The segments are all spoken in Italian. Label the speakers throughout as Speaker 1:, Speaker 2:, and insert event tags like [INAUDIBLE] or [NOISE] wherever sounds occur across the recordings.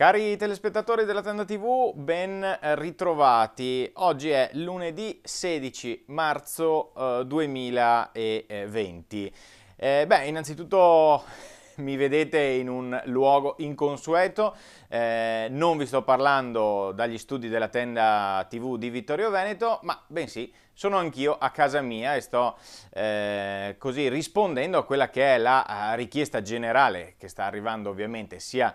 Speaker 1: Cari telespettatori della Tenda TV, ben ritrovati. Oggi è lunedì 16 marzo eh, 2020. Eh, beh, innanzitutto [LAUGHS] mi vedete in un luogo inconsueto, eh, non vi sto parlando dagli studi della tenda TV di Vittorio Veneto, ma bensì sono anch'io a casa mia e sto eh, così rispondendo a quella che è la eh, richiesta generale che sta arrivando ovviamente sia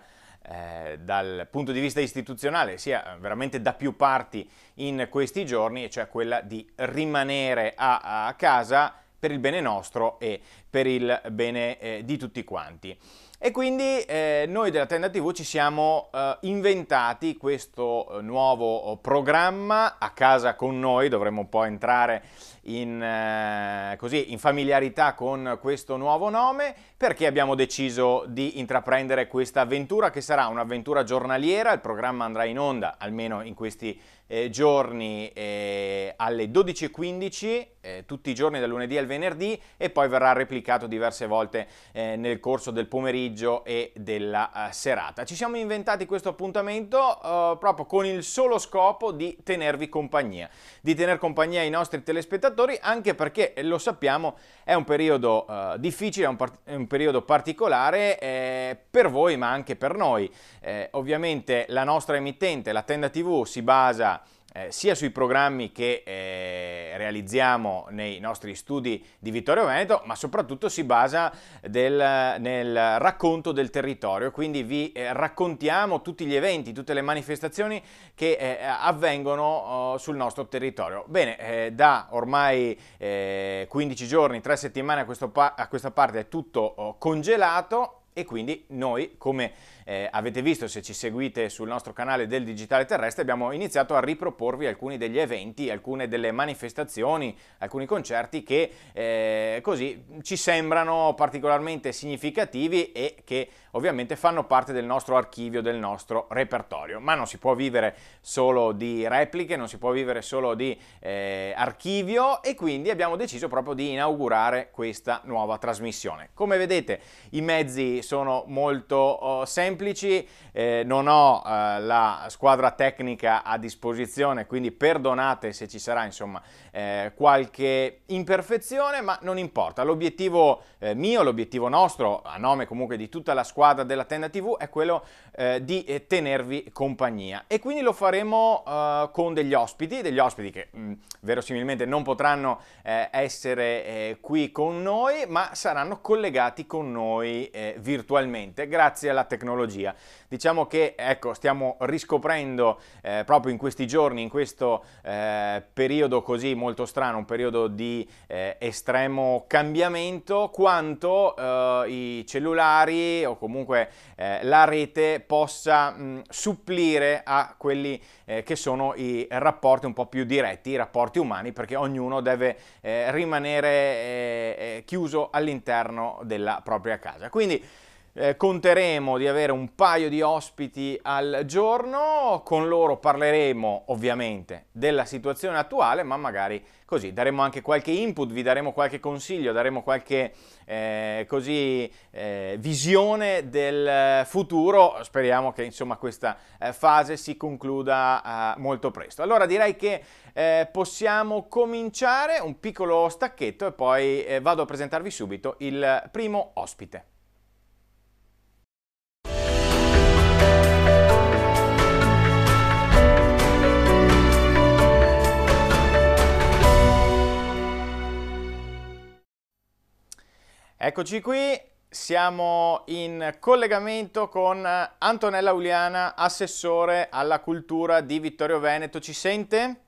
Speaker 1: eh, dal punto di vista istituzionale sia veramente da più parti in questi giorni, cioè quella di rimanere a, a casa per il bene nostro e per il bene eh, di tutti quanti. E quindi eh, noi della Tenda TV ci siamo eh, inventati questo eh, nuovo eh, programma a casa con noi, dovremmo un po' entrare in, eh, così, in familiarità con questo nuovo nome perché abbiamo deciso di intraprendere questa avventura che sarà un'avventura giornaliera, il programma andrà in onda almeno in questi eh, giorni eh, alle 12.15, eh, tutti i giorni dal lunedì al venerdì e poi verrà replicato diverse volte eh, nel corso del pomeriggio e della eh, serata. Ci siamo inventati questo appuntamento eh, proprio con il solo scopo di tenervi compagnia, di tener compagnia ai nostri telespettatori anche perché lo sappiamo è un periodo difficile, è un, è un, periodo particolare per voi ma anche per noi. ovviamente la nostra emittente, la tenda tv si basa eh, sia sui programmi che eh, realizziamo nei nostri studi di Vittorio Veneto, ma soprattutto si basa del, nel racconto del territorio, quindi vi eh, raccontiamo tutti gli eventi, tutte le manifestazioni che eh, avvengono oh, sul nostro territorio. Bene, eh, da ormai 15 eh, giorni, 3 settimane a, a questa parte è tutto oh, congelato, e quindi noi, come eh, avete visto se ci seguite sul nostro canale del Digitale Terrestre, abbiamo iniziato a riproporvi alcuni degli eventi, alcune delle manifestazioni, alcuni concerti che eh, così ci sembrano particolarmente significativi e che ovviamente fanno parte del nostro archivio, del nostro repertorio, ma non si può vivere solo di repliche, non si può vivere solo di eh, archivio e quindi abbiamo deciso proprio di inaugurare questa nuova trasmissione. Come vedete i mezzi sono molto oh, semplici, eh, non ho eh, la squadra tecnica a disposizione, quindi perdonate se ci sarà insomma eh, qualche imperfezione, ma non importa. L'obiettivo eh, mio, l'obiettivo nostro, a nome comunque di tutta la squadra della Tenda TV, è quello eh, di eh, tenervi compagnia. E quindi lo faremo eh, con degli ospiti, degli ospiti che mh, mm, verosimilmente non potranno eh, essere qui con noi, ma saranno collegati con noi virtualmente, grazie alla tecnologia. Diciamo che, ecco, stiamo riscoprendo proprio in questi giorni, in questo periodo così molto molto strano, un periodo di eh, estremo cambiamento, quanto eh, i cellulari o comunque eh, la rete possa mh, mm, supplire a quelli eh, che sono i rapporti un po' più diretti, i rapporti umani, perché ognuno deve eh, rimanere eh, chiuso all'interno della propria casa. Quindi eh, conteremo di avere un paio di ospiti al giorno, con loro parleremo ovviamente della situazione attuale, ma magari così daremo anche qualche input, vi daremo qualche consiglio, daremo qualche eh, così, eh, visione del futuro, speriamo che insomma questa eh, fase si concluda eh, molto presto. Allora direi che eh, possiamo cominciare un piccolo stacchetto e poi vado a presentarvi subito il primo ospite. Eccoci qui, siamo in collegamento con Antonella Uliana, assessore alla cultura di Vittorio Veneto. Ci sente?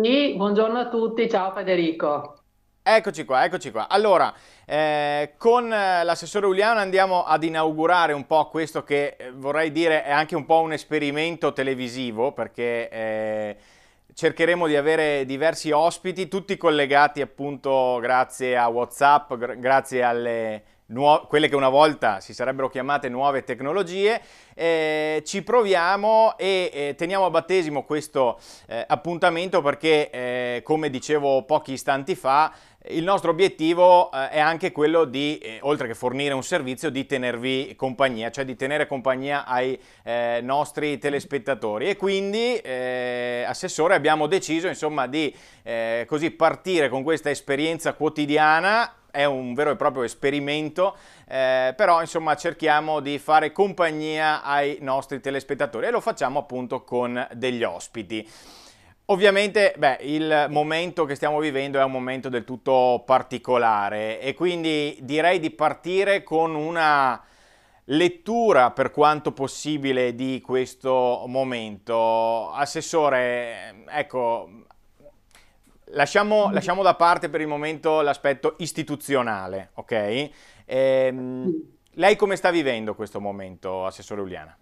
Speaker 1: Sì, buongiorno a tutti, ciao Federico. Eccoci qua, eccoci qua. Allora, eh, con l'assessore Uliano andiamo ad inaugurare un po' questo che eh, vorrei dire è anche un po' un esperimento televisivo perché eh, cercheremo di avere diversi ospiti, tutti collegati appunto grazie a Whatsapp, grazie alle quelle che una volta si sarebbero chiamate nuove tecnologie, eh, ci proviamo e eh, teniamo a battesimo questo eh, appuntamento perché, eh, come dicevo pochi istanti fa, il nostro obiettivo eh, è anche quello di, eh, oltre che fornire un servizio, di tenervi compagnia, cioè di tenere compagnia ai nostri telespettatori. E quindi, Assessore, abbiamo deciso insomma, di così partire con questa esperienza quotidiana è un vero e proprio esperimento, eh, però insomma cerchiamo di fare compagnia ai nostri telespettatori e lo facciamo appunto con degli ospiti. Ovviamente beh, il momento che stiamo vivendo è un momento del tutto particolare e quindi direi di partire con una lettura per quanto possibile di questo momento. Assessore, ecco, lasciamo, mm. lasciamo, da parte per il momento l'aspetto istituzionale, ok? Ehm, mm. lei come sta vivendo questo momento, Assessore Uliana?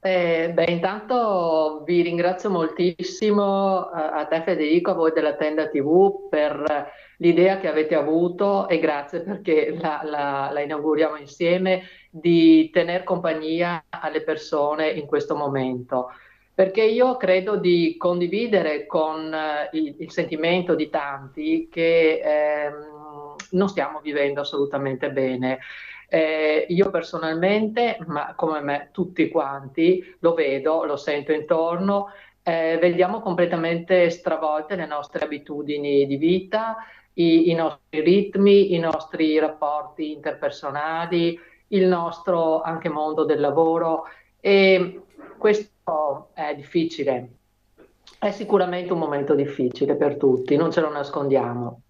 Speaker 2: Eh, beh, intanto vi ringrazio moltissimo eh, a te Federico, a voi della Tenda TV per l'idea che avete avuto e grazie perché la, la, la inauguriamo insieme di tenere compagnia alle persone in questo momento perché io credo di condividere con eh, il, il sentimento di tanti che ehm, non stiamo vivendo assolutamente bene. Eh, io personalmente, ma come me, tutti quanti, lo vedo, lo sento intorno, eh, vediamo completamente stravolte le nostre abitudini di vita, i, i nostri ritmi, i nostri rapporti interpersonali, il nostro anche mondo del lavoro e questo è difficile, è sicuramente un momento difficile per tutti, non ce lo nascondiamo.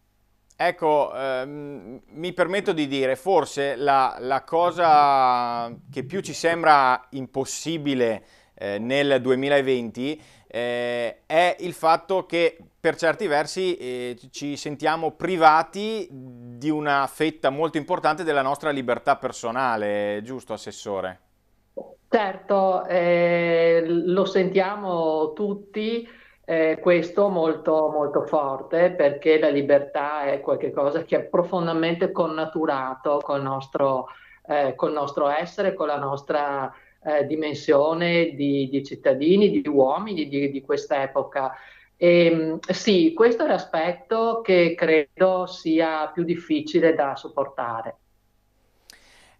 Speaker 1: Ecco, ehm, mi permetto di dire, forse la, la, cosa che più ci sembra impossibile eh, nel 2020 eh, è il fatto che per certi versi eh, ci sentiamo privati di una fetta molto importante della nostra libertà personale, giusto Assessore?
Speaker 2: Certo, eh, lo sentiamo tutti, eh, questo molto, molto forte, perché la libertà è qualcosa che è profondamente connaturato col nostro, eh, col nostro essere, con la nostra eh, dimensione di, di, cittadini, di uomini di, di questa epoca. E, ehm, sì, questo è l'aspetto che credo sia più difficile da sopportare.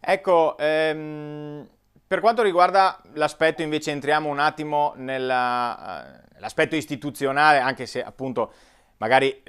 Speaker 1: Ecco, ehm, per quanto riguarda l'aspetto, invece entriamo un attimo nell'aspetto eh, istituzionale, anche se appunto magari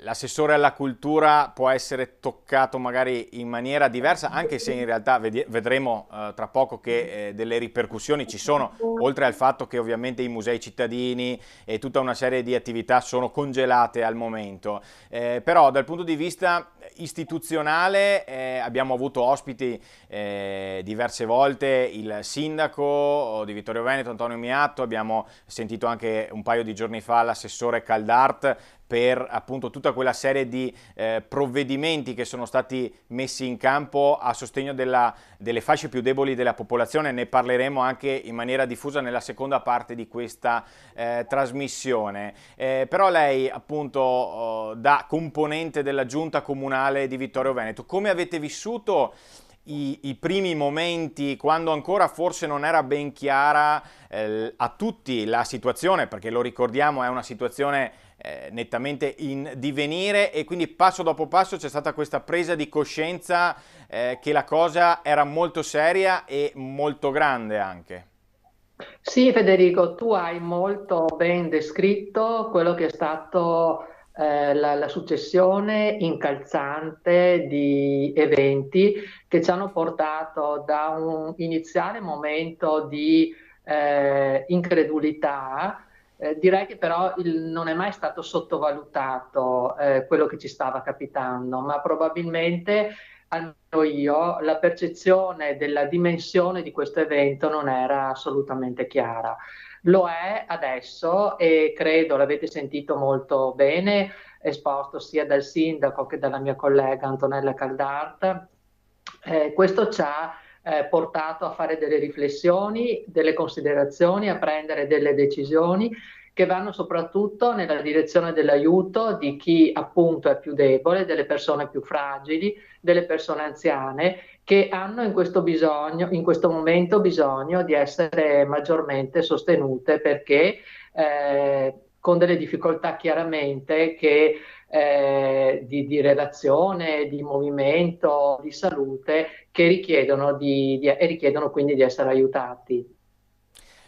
Speaker 1: l'assessore alla cultura può essere toccato magari in maniera diversa, anche se in realtà vedremo eh, tra poco che eh, delle ripercussioni ci sono, oltre al fatto che ovviamente i musei cittadini e tutta una serie di attività sono congelate al momento. Eh, però dal punto di vista istituzionale eh, abbiamo avuto ospiti eh, diverse volte il sindaco oh, di Vittorio Veneto Antonio Miatto, abbiamo sentito anche un paio di giorni fa l'assessore Caldart per appunto tutta quella serie di eh, provvedimenti che sono stati messi in campo a sostegno della, delle fasce più deboli della popolazione, ne parleremo anche in maniera diffusa nella seconda parte di questa eh, trasmissione. Eh, però lei appunto oh, da componente della giunta comunale di Vittorio Veneto, come avete vissuto i, i, primi momenti, quando ancora forse non era ben chiara eh, a tutti la situazione, perché lo ricordiamo è una situazione eh, nettamente in divenire e quindi passo dopo passo c'è stata questa presa di coscienza eh, che la cosa era molto seria e molto grande anche.
Speaker 2: Sì Federico, tu hai molto ben descritto quello che è stato eh, la, la, successione incalzante di eventi che ci hanno portato da un iniziale momento di eh, incredulità eh, direi che però il, non è mai stato sottovalutato eh, quello che ci stava capitando, ma probabilmente almeno io la percezione della dimensione di questo evento non era assolutamente chiara. Lo è adesso e credo l'avete sentito molto bene, esposto sia dal sindaco che dalla mia collega Antonella Caldart. Eh, questo ci ha eh, portato a fare delle riflessioni, delle considerazioni, a prendere delle decisioni che vanno soprattutto nella direzione dell'aiuto di chi appunto è più debole, delle persone più fragili, delle persone anziane che hanno in questo, bisogno, in questo momento bisogno di essere maggiormente sostenute perché eh, con delle difficoltà chiaramente che eh, di, di, relazione, di movimento, di salute che richiedono, di, di, e richiedono quindi di essere aiutati.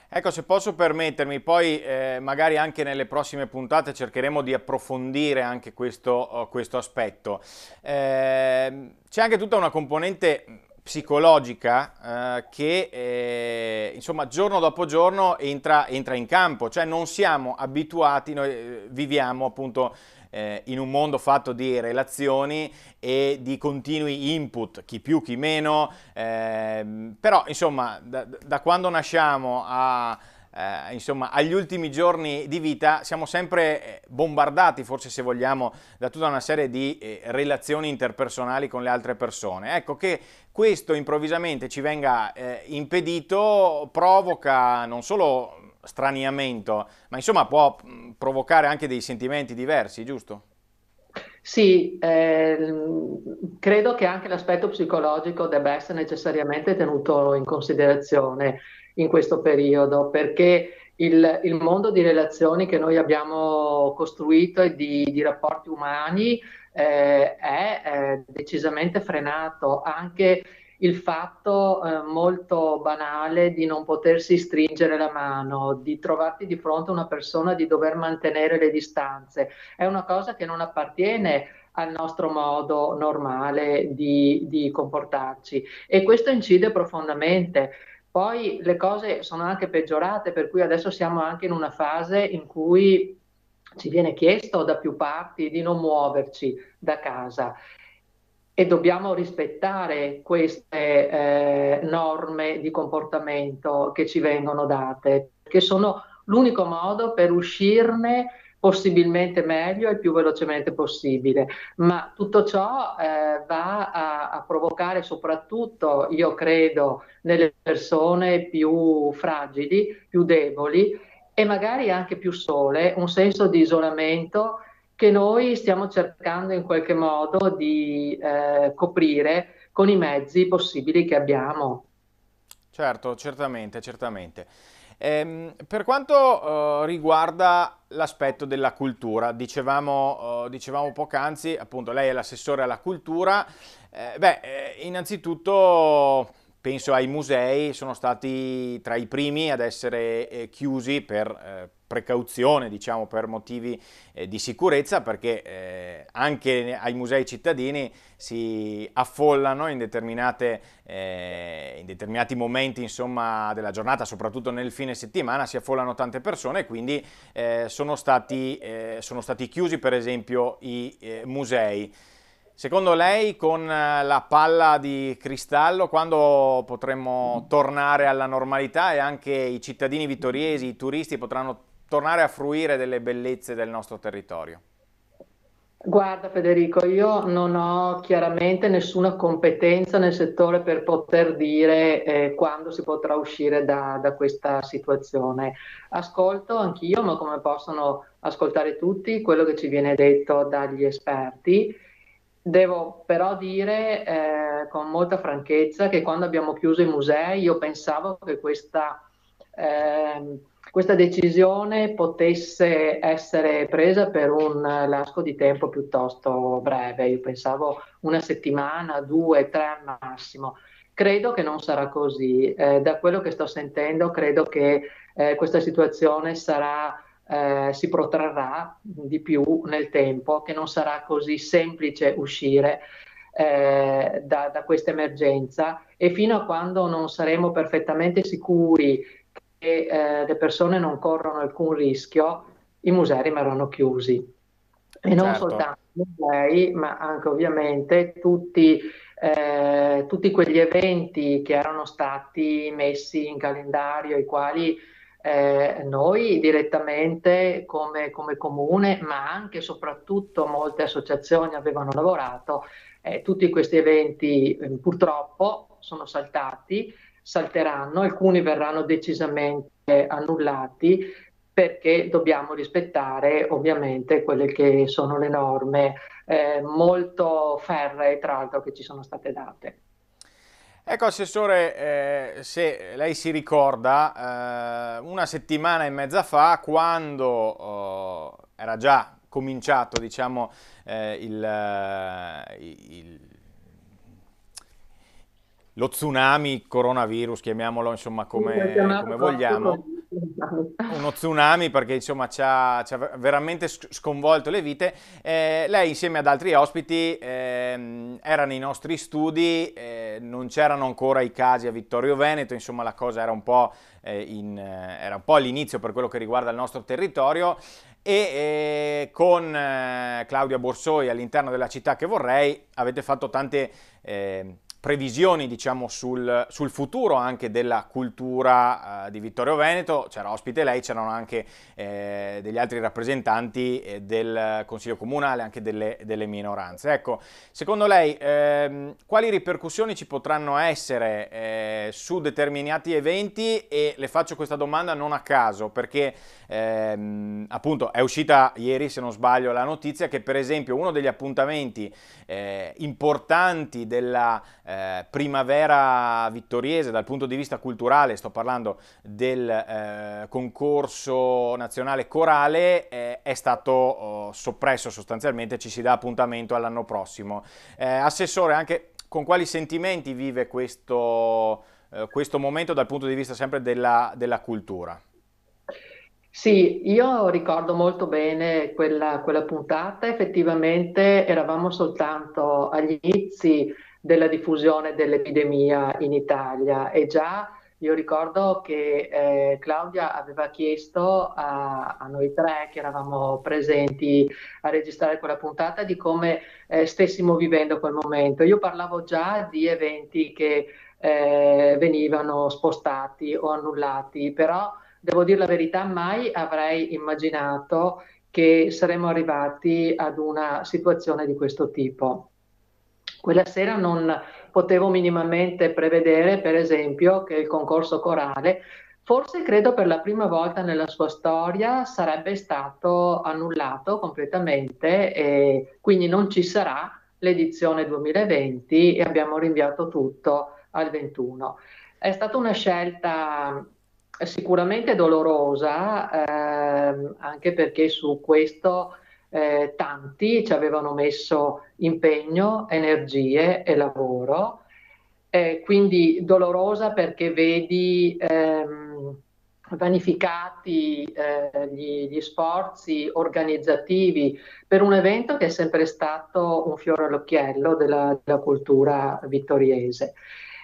Speaker 1: Ecco, se posso permettermi, poi eh, magari anche nelle prossime puntate cercheremo di approfondire anche questo, oh, questo aspetto. Eh, c'è anche tutta una componente psicologica eh, che eh, insomma giorno dopo giorno entra, entra, in campo, cioè non siamo abituati, noi eh, viviamo appunto eh, in un mondo fatto di relazioni e di continui input, chi più chi meno, eh, però insomma da, da quando nasciamo a... Eh, insomma, agli ultimi giorni di vita siamo sempre eh, bombardati, forse se vogliamo, da tutta una serie di eh, relazioni interpersonali con le altre persone. Ecco che questo improvvisamente ci venga eh, impedito provoca non solo straniamento, ma insomma può mm, provocare anche dei sentimenti diversi, giusto?
Speaker 2: Sì, eh, credo che anche l'aspetto psicologico debba essere necessariamente tenuto in considerazione in questo periodo, perché il, il mondo di relazioni che noi abbiamo costruito e di, di rapporti umani eh, è eh, decisamente frenato anche il fatto eh, molto banale di non potersi stringere la mano, di trovarti di fronte a una persona, di dover mantenere le distanze, è una cosa che non appartiene al nostro modo normale di, di comportarci e questo incide profondamente. Poi le cose sono anche peggiorate, per cui adesso siamo anche in una fase in cui ci viene chiesto da più parti di non muoverci da casa e dobbiamo rispettare queste eh, norme di comportamento che ci vengono date, che sono l'unico modo per uscirne possibilmente meglio e più velocemente possibile. Ma tutto ciò eh, va a, a, provocare soprattutto, io credo, nelle persone più fragili, più deboli e magari anche più sole, un senso di isolamento che noi stiamo cercando in qualche modo di eh, coprire con i mezzi possibili che abbiamo.
Speaker 1: Certo, certamente, certamente. Ehm, per quanto eh, riguarda l'aspetto della cultura, dicevamo, eh, dicevamo poc'anzi, appunto lei è l'assessore alla cultura, eh, beh, eh, innanzitutto penso ai musei, sono stati tra i primi ad essere eh, chiusi per eh, precauzione, diciamo per motivi eh, di sicurezza, perché eh, anche ai musei cittadini si affollano in, eh, in determinati momenti insomma, della giornata, soprattutto nel fine settimana, si affollano tante persone e quindi eh, sono stati, eh, sono, stati, chiusi per esempio i eh, musei. Secondo lei con la palla di cristallo quando potremmo tornare alla normalità e anche i cittadini vittoriesi, i turisti potranno tornare a fruire delle bellezze del nostro territorio?
Speaker 2: Guarda Federico, io non ho chiaramente nessuna competenza nel settore per poter dire eh, quando si potrà uscire da, da questa situazione. Ascolto anch'io, ma come possono ascoltare tutti, quello che ci viene detto dagli esperti. Devo però dire eh, con molta franchezza che quando abbiamo chiuso i musei io pensavo che questa... Eh, questa decisione potesse essere presa per un lasco di tempo piuttosto breve, io pensavo una settimana, due, tre al massimo. Credo che non sarà così, eh, da quello che sto sentendo credo che eh, questa situazione sarà, eh, si protrarrà di più nel tempo, che non sarà così semplice uscire eh, da, da questa emergenza e fino a quando non saremo perfettamente sicuri eh, le persone non corrono alcun rischio, i musei rimarranno chiusi. E certo. non soltanto i musei, ma anche ovviamente tutti, eh, tutti quegli eventi che erano stati messi in calendario, i quali eh, noi direttamente come, come, comune, ma anche e soprattutto molte associazioni avevano lavorato. Eh, tutti questi eventi eh, purtroppo sono saltati salteranno, alcuni verranno decisamente annullati perché dobbiamo rispettare ovviamente quelle che sono le norme eh, molto ferree tra l'altro che ci sono state date.
Speaker 1: Ecco Assessore, eh, se lei si ricorda, eh, una settimana e mezza fa, quando oh, era già cominciato diciamo, eh, il, eh, il lo tsunami coronavirus, chiamiamolo insomma come, esatto, come vogliamo, uno tsunami perché insomma ci ha, ci ha veramente sconvolto le vite. Eh, lei insieme ad altri ospiti eh, era nei nostri studi, eh, non c'erano ancora i casi a Vittorio Veneto, insomma la cosa era un po', eh, in, eh, era un po all'inizio per quello che riguarda il nostro territorio e eh, con eh, Claudia Borsoi all'interno della città che vorrei avete fatto tante eh, previsioni diciamo, sul, sul, futuro anche della cultura eh, di Vittorio Veneto, c'era ospite lei, c'erano anche eh, degli altri rappresentanti eh, del Consiglio Comunale, anche delle, delle minoranze. Ecco, secondo lei ehm, quali ripercussioni ci potranno essere eh, su determinati eventi e le faccio questa domanda non a caso perché ehm, appunto è uscita ieri se non sbaglio la notizia che per esempio uno degli appuntamenti eh, importanti della eh, primavera vittoriese dal punto di vista culturale, sto parlando del eh, concorso nazionale corale, eh, è stato oh, soppresso sostanzialmente, ci si dà appuntamento all'anno prossimo. Eh, assessore, anche con quali sentimenti vive questo, eh, questo momento dal punto di vista sempre della, della cultura?
Speaker 2: Sì, io ricordo molto bene quella, quella, puntata, effettivamente eravamo soltanto agli inizi della diffusione dell'epidemia in Italia e già io ricordo che eh, Claudia aveva chiesto a, a, noi tre che eravamo presenti a registrare quella puntata di come eh, stessimo vivendo quel momento. Io parlavo già di eventi che eh, venivano spostati o annullati, però devo dire la verità, mai avrei immaginato che saremmo arrivati ad una situazione di questo tipo. Quella sera non potevo minimamente prevedere, per esempio, che il concorso corale, forse credo per la prima volta nella sua storia, sarebbe stato annullato completamente e quindi non ci sarà l'edizione 2020 e abbiamo rinviato tutto al 21. È stata una scelta sicuramente dolorosa, ehm, anche perché su questo eh, tanti ci avevano messo impegno, energie e lavoro, eh, quindi dolorosa perché vedi ehm, vanificati eh, gli, gli, sforzi organizzativi per un evento che è sempre stato un fiore all'occhiello della, della cultura vittoriese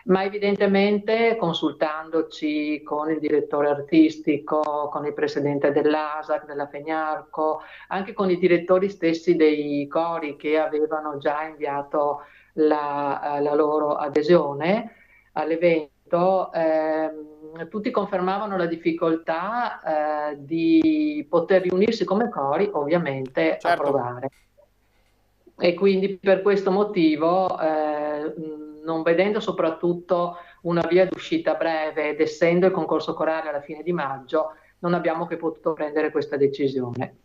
Speaker 2: ma evidentemente consultandoci con il direttore artistico, con il presidente dell'ASAC, della Fegnarco, anche con i direttori stessi dei cori che avevano già inviato la, eh, la loro adesione all'evento, eh, tutti confermavano la difficoltà eh, di poter riunirsi come cori, ovviamente, certo. a provare. E quindi per questo motivo... Eh, non vedendo soprattutto una via d'uscita breve ed essendo il concorso corale alla fine di maggio, non abbiamo che potuto prendere questa decisione.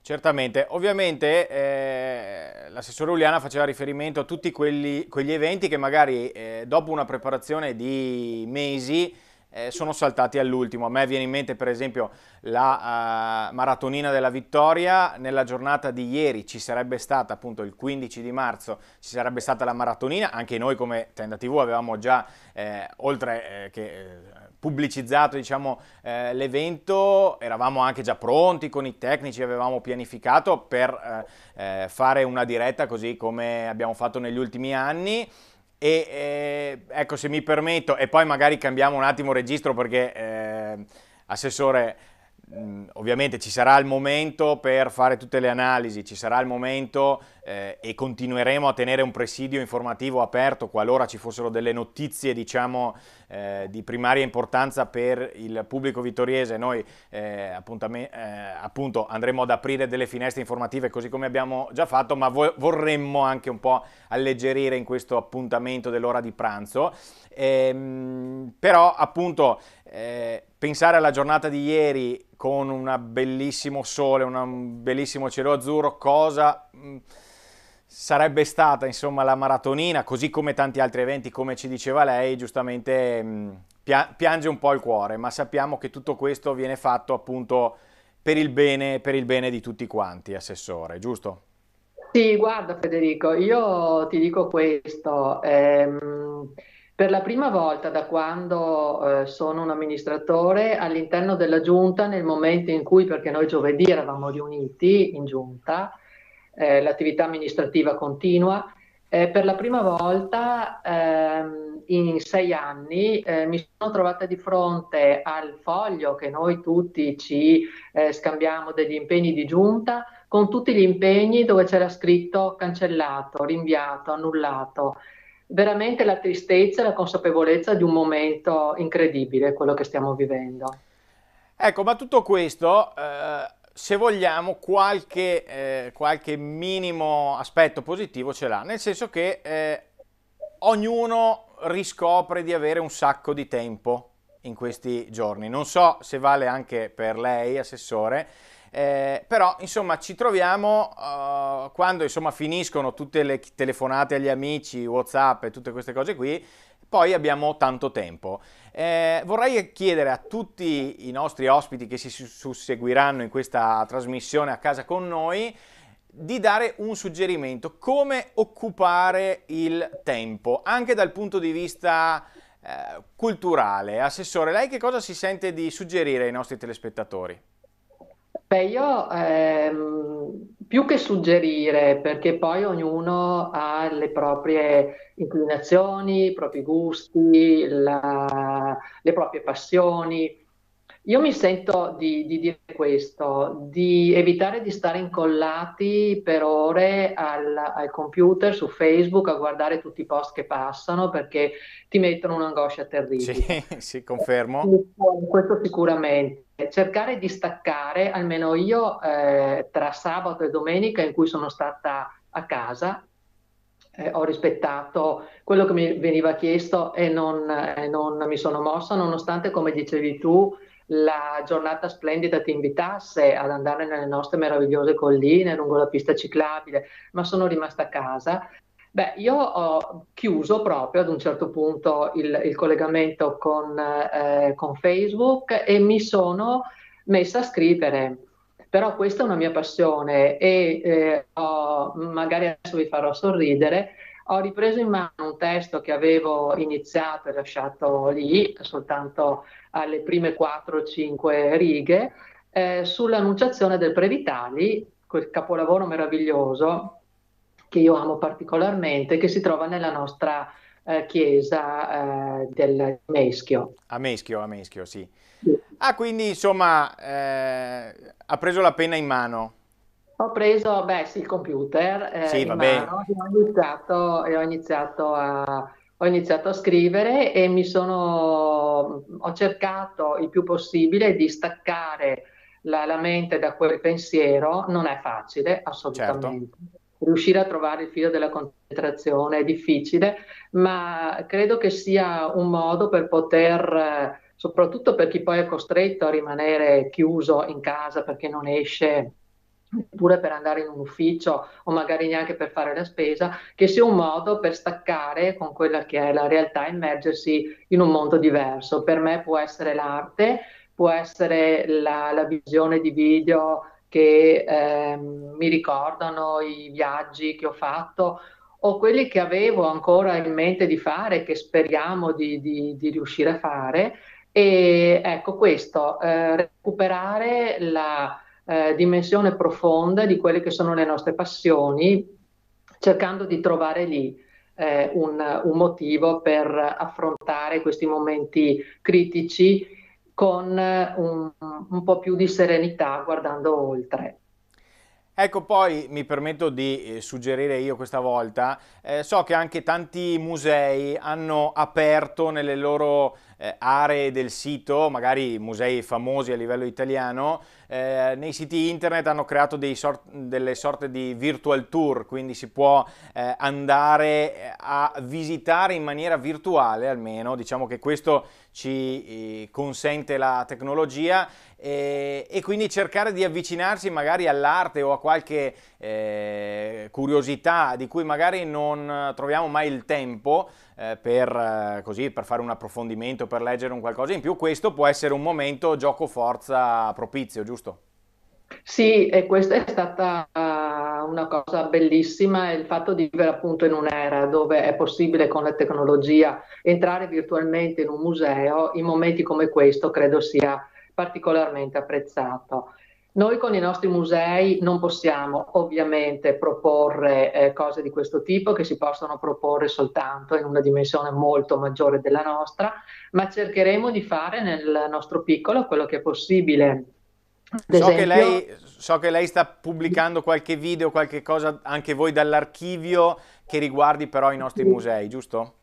Speaker 1: Certamente, ovviamente eh, l'assessore Uliana faceva riferimento a tutti quelli, quegli eventi che magari eh, dopo una preparazione di mesi eh, sono saltati all'ultimo. A me viene in mente per esempio la uh, maratonina della vittoria, nella giornata di ieri ci sarebbe stata appunto il 15 di marzo, ci sarebbe stata la maratonina, anche noi come Tenda TV avevamo già, eh, oltre eh, che eh, pubblicizzato diciamo, eh, l'evento, eravamo anche già pronti con i tecnici, avevamo pianificato per eh, eh, fare una diretta così come abbiamo fatto negli ultimi anni e eh, ecco, se mi permetto, e poi magari cambiamo un attimo registro perché, eh, Assessore, mh, ovviamente ci sarà il momento per fare tutte le analisi, ci sarà il momento eh, e continueremo a tenere un presidio informativo aperto qualora ci fossero delle notizie, diciamo, eh, di primaria importanza per il pubblico vittoriese. Noi eh, eh, appunto andremo ad aprire delle finestre informative così come abbiamo già fatto, ma vo vorremmo anche un po' alleggerire in questo appuntamento dell'ora di pranzo. Ehm, però appunto eh, pensare alla giornata di ieri con un bellissimo sole, un bellissimo cielo azzurro, cosa... Mh, mm, sarebbe stata insomma la maratonina, così come tanti altri eventi, come ci diceva lei, giustamente mh, mm, piange un po' il cuore, ma sappiamo che tutto questo viene fatto appunto per il bene, per il bene di tutti quanti, Assessore, giusto?
Speaker 2: Sì, guarda Federico, io ti dico questo. Ehm, per la prima volta da quando eh, sono un amministratore all'interno della giunta, nel momento in cui, perché noi giovedì eravamo riuniti in giunta, eh, l'attività amministrativa continua. Eh, per la prima volta ehm, in sei anni eh, mi sono trovata di fronte al foglio che noi tutti ci eh, scambiamo degli impegni di giunta, con tutti gli impegni dove c'era scritto cancellato, rinviato, annullato. Veramente la tristezza e la consapevolezza di un momento incredibile, quello che stiamo vivendo.
Speaker 1: Ecco, ma tutto questo eh, se vogliamo, qualche, eh, qualche, minimo aspetto positivo ce l'ha, nel senso che eh, ognuno riscopre di avere un sacco di tempo in questi giorni. Non so se vale anche per lei, assessore, eh, però insomma ci troviamo uh, quando insomma, finiscono tutte le telefonate agli amici, Whatsapp e tutte queste cose qui, poi abbiamo tanto tempo. Eh, vorrei chiedere a tutti i nostri ospiti che si susseguiranno in questa trasmissione a casa con noi di dare un suggerimento, come occupare il tempo, anche dal punto di vista eh, culturale. Assessore, lei che cosa si sente di suggerire ai nostri telespettatori? Beh,
Speaker 2: io ehm, più che suggerire, perché poi ognuno ha le proprie inclinazioni, i propri gusti, la, le proprie passioni. Io mi sento di, di, dire questo, di evitare di stare incollati per ore al, al, computer, su Facebook, a guardare tutti i post che passano perché ti mettono un'angoscia terribile. Sì, [LAUGHS] sì,
Speaker 1: confermo.
Speaker 2: Questo, sicuramente. Cercare di staccare, almeno io eh, tra sabato e domenica in cui sono stata a casa, eh, ho rispettato quello che mi veniva chiesto e non, eh, non mi sono mossa, nonostante, come dicevi tu, la giornata splendida ti invitasse ad andare nelle nostre meravigliose colline lungo la pista ciclabile, ma sono rimasta a casa. Beh, io ho chiuso proprio ad un certo punto il, il collegamento con, eh, con Facebook e mi sono messa a scrivere però questa è una mia passione e eh, ho, magari adesso vi farò sorridere. Ho ripreso in mano un testo che avevo iniziato e lasciato lì, soltanto alle prime 4 o 5 righe, eh, sull'annunciazione del Previtali, quel capolavoro meraviglioso che io amo particolarmente, che si trova nella nostra eh, chiesa eh, del Meschio.
Speaker 1: A Meschio, a Meschio, sì. sì. Ah, quindi insomma eh, ha preso la penna in mano. Ho preso, beh sì, il computer eh, sì, in mano e ho
Speaker 2: iniziato, e ho iniziato a, ho iniziato a scrivere e mi sono, ho cercato il più possibile di staccare la, la mente da quel pensiero, non è facile assolutamente. Certo. Riuscire a trovare il filo della concentrazione è difficile, ma credo che sia un modo per poter, soprattutto per chi poi è costretto a rimanere chiuso in casa perché non esce, oppure per andare in un ufficio o magari neanche per fare la spesa, che sia un modo per staccare con quella che è la realtà, immergersi in un mondo diverso. Per me può essere l'arte, può essere la, la visione di video che eh, mi ricordano i viaggi che ho fatto o quelli che avevo ancora in mente di fare, che speriamo di, di, di riuscire a fare. E ecco questo, eh, recuperare la eh, dimensione profonda di quelle che sono le nostre passioni, cercando di trovare lì eh, un, un motivo per affrontare questi momenti critici con eh, un, un po' più di serenità guardando
Speaker 1: oltre. Ecco, poi mi permetto di eh, suggerire io questa volta, eh, so che anche tanti musei hanno aperto nelle loro eh, aree del sito, magari musei famosi a livello italiano, eh, nei siti internet hanno creato sort delle sorte di virtual tour, quindi si può eh, andare eh, a visitare in maniera virtuale almeno, diciamo che questo ci eh, consente la tecnologia e, eh, e quindi cercare di avvicinarsi magari all'arte o a qualche curiosità di cui magari non troviamo mai il tempo, eh, per, eh, così, per, fare un approfondimento, per leggere un qualcosa in più, questo può essere un momento gioco-forza propizio, giusto?
Speaker 2: Sì, e questa è stata eh, una cosa bellissima, il fatto di vivere appunto in un'era dove è possibile con la tecnologia entrare virtualmente in un museo, in momenti come questo credo sia particolarmente apprezzato. Noi con i nostri musei non possiamo ovviamente proporre eh, cose di questo tipo che si possono proporre soltanto in una dimensione molto maggiore della nostra, ma cercheremo
Speaker 1: di fare nel nostro piccolo quello che è possibile.
Speaker 2: So che, lei,
Speaker 1: so che lei sta pubblicando qualche video, qualche cosa anche voi dall'archivio che riguardi però i nostri musei, giusto?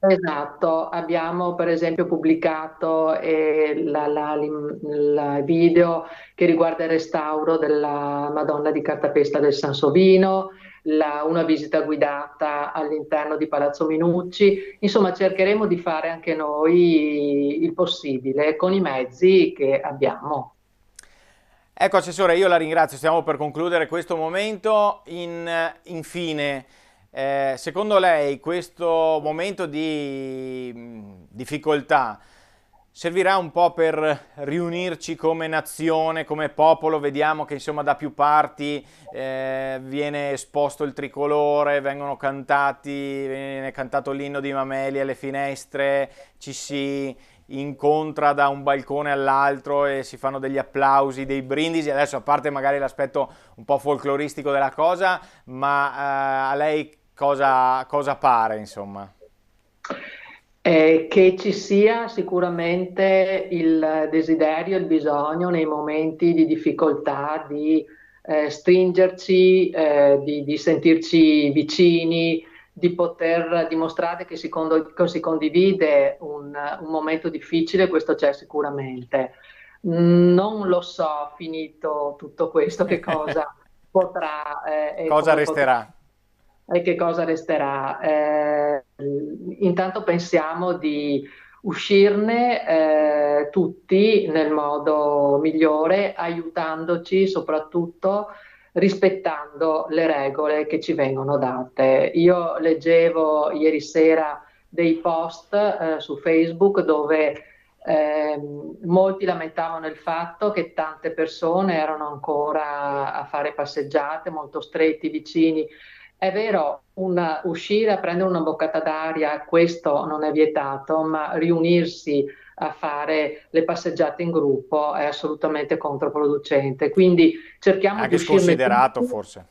Speaker 2: Esatto, abbiamo per esempio pubblicato eh, il video che riguarda il restauro della Madonna di Cartapesta del Sansovino, la, una visita guidata all'interno di Palazzo Minucci, insomma cercheremo di fare anche noi
Speaker 1: il possibile con i mezzi che abbiamo. Ecco assessore, io la ringrazio, stiamo per concludere questo momento. In, eh, infine, eh, secondo lei questo momento di mm, difficoltà servirà un po' per riunirci come nazione, come popolo, vediamo che insomma da più parti eh, viene esposto il tricolore, vengono cantati, viene cantato l'inno di Mameli alle finestre, ci si incontra da un balcone all'altro e si fanno degli applausi, dei brindisi, adesso a parte magari l'aspetto un po' folcloristico della cosa, ma eh, a lei cosa, cosa pare, insomma?
Speaker 2: Eh, che ci sia sicuramente il desiderio, il bisogno nei momenti di difficoltà di eh, stringerci, eh, di, di, sentirci vicini, di poter dimostrare che si, condo- che si condivide un, un, momento difficile, questo c'è sicuramente. Non lo so, finito tutto questo, che [LAUGHS] cosa potrà... Eh, cosa resterà? Potrà e che cosa resterà. Eh, intanto pensiamo di uscirne eh, tutti nel modo migliore, aiutandoci soprattutto rispettando le regole che ci vengono date. Io leggevo ieri sera dei post eh, su Facebook dove eh, molti lamentavano il fatto che tante persone erano ancora a fare passeggiate molto stretti, vicini è vero, una, uscire a prendere una boccata d'aria, questo non è vietato, ma riunirsi a fare le passeggiate in gruppo è assolutamente controproducente. Quindi cerchiamo Anche di... Anche sconsiderato tutti. forse.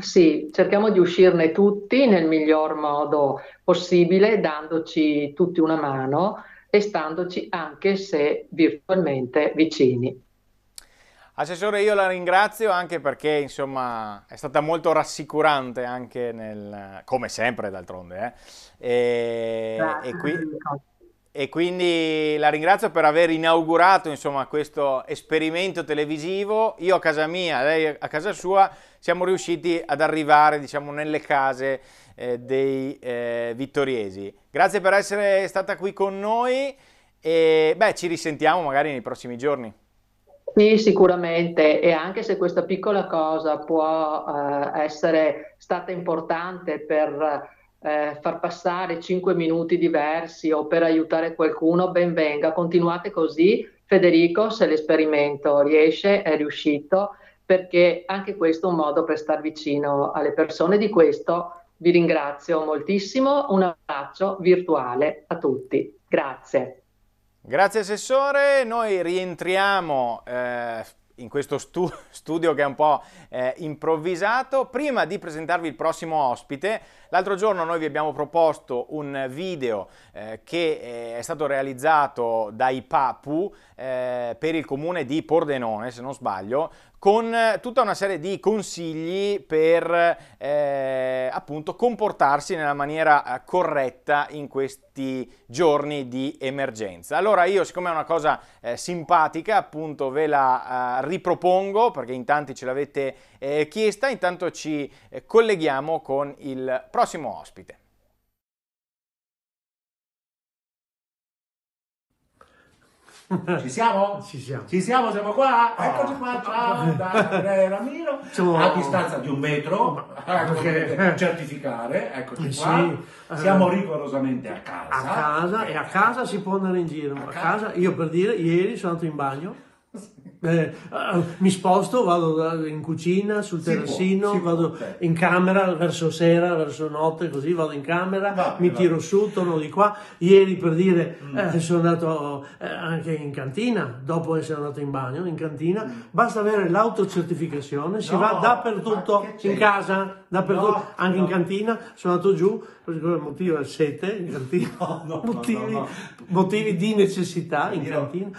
Speaker 2: Sì, cerchiamo di uscirne tutti nel miglior modo possibile, dandoci tutti una mano e standoci
Speaker 1: anche se
Speaker 2: virtualmente vicini.
Speaker 1: Assessore io la ringrazio anche perché insomma, è stata molto rassicurante anche nel, come sempre d'altronde eh? e, e, qui, e, quindi la ringrazio per aver inaugurato insomma, questo esperimento televisivo, io a casa mia, lei a casa sua, siamo riusciti ad arrivare diciamo, nelle case eh, dei eh, vittoriesi. Grazie per essere stata qui con noi e beh, ci risentiamo magari nei prossimi giorni.
Speaker 2: Sì, sicuramente, e anche se questa piccola cosa può eh, essere stata importante per eh, far passare cinque minuti diversi o per aiutare qualcuno, ben venga, continuate così. Federico, se l'esperimento riesce, è riuscito, perché anche questo è un modo per star vicino alle persone. Di questo vi ringrazio
Speaker 1: moltissimo, un abbraccio virtuale a tutti. Grazie. Grazie Assessore, noi rientriamo eh, in questo stu [LAUGHS] studio che è un po' eh, improvvisato. Prima di presentarvi il prossimo ospite, l'altro giorno noi vi abbiamo proposto un video eh, che eh, è stato realizzato dai Papu eh, per il comune di Pordenone, se non sbaglio, con eh, tutta una serie di consigli per eh, appunto comportarsi nella maniera eh, corretta in questi giorni di emergenza. Allora io siccome è una cosa eh, simpatica appunto ve la eh, ripropongo perché in tanti ce l'avete eh, chiesta, intanto ci colleghiamo con il prossimo ospite. Ci siamo? Ci siamo. Ci siamo, siamo qua. Oh. Eccoci qua, ciao da
Speaker 3: Andrea Ramiro. Ciao. A distanza di un metro, oh, ecco, eh, okay. certificare, eccoci eh, sì. Siamo rigorosamente a casa. A casa e a casa si può andare in giro. A, a casa. casa, io per dire, ieri sono andato in bagno. [LAUGHS] Sì eh, ah, mi sposto, vado in cucina, sul terrassino, può, vado può, in camera verso sera, verso notte, così vado in camera, va, mi va. tiro su, torno di qua. Ieri per dire mm. eh, sono andato eh, anche in cantina, dopo essere andato in bagno, in cantina, mm. basta avere l'autocertificazione, no, si va dappertutto, in casa, dappertutto, no, anche no. in cantina, sono andato giù, il motivo è sete, in cantina, [LAUGHS] motivi, motivi, di necessità in cantina,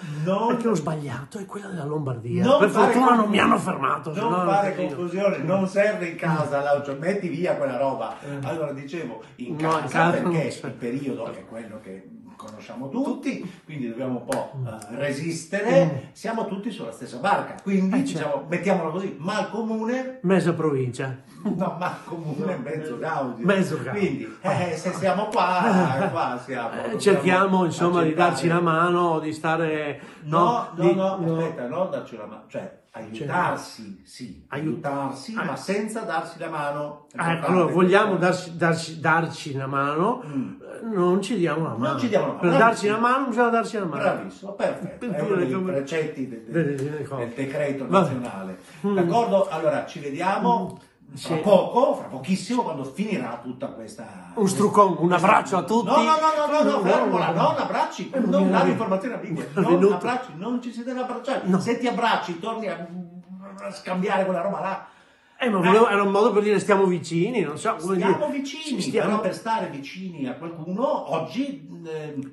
Speaker 3: perché ho sbagliato, è quella della Lombardia. Non per fortuna con... non mi hanno fermato. Non, non fare confusione, non serve in casa mm. l'auto, metti via quella roba. Mm. Allora dicevo, in no, casa, casa esatto. perché il periodo è quello che conosciamo tutti, quindi dobbiamo un po' uh, resistere, siamo tutti sulla stessa barca, quindi eh, diciamo, certo. mettiamola così, mal comune... Mezza provincia. [LAUGHS] no, ma comune mezzo gaudio. Mezzo gaudio. Quindi, eh, ah. se siamo qua, ah. eh, qua siamo. Eh, cerchiamo, insomma, di darci la mano, di stare... No, no, di, no, no, aspetta, no, darci la mano. Cioè, aiutarsi, sì, cioè, aiutarsi, ma senza darsi la mano. Ah, ecco, allora, vogliamo darci, darci, darci la mano, mm. Eh, non ci diamo la mano. Diamo la mano. Per darci la mano bisogna darci la mano. Bravissimo, perfetto. Per È uno dei precetti del, del, del, del decreto nazionale. Mm. D'accordo? Allora, ci vediamo. Mm fra poco, fra pochissimo, quando finirà tutta questa... Un struccone, un abbraccio a tutti. No, no, no, no, no, fermo eh, non abbracci, non dare informazioni a bimbi, non abbracci, non ci si deve abbracciare. Se ti abbracci, torni a scambiare quella roba là. Eh, ma volevo, era un modo per dire stiamo vicini, non so come stiamo dire. Vicini, stiamo vicini, però per stare vicini a qualcuno oggi... Eh,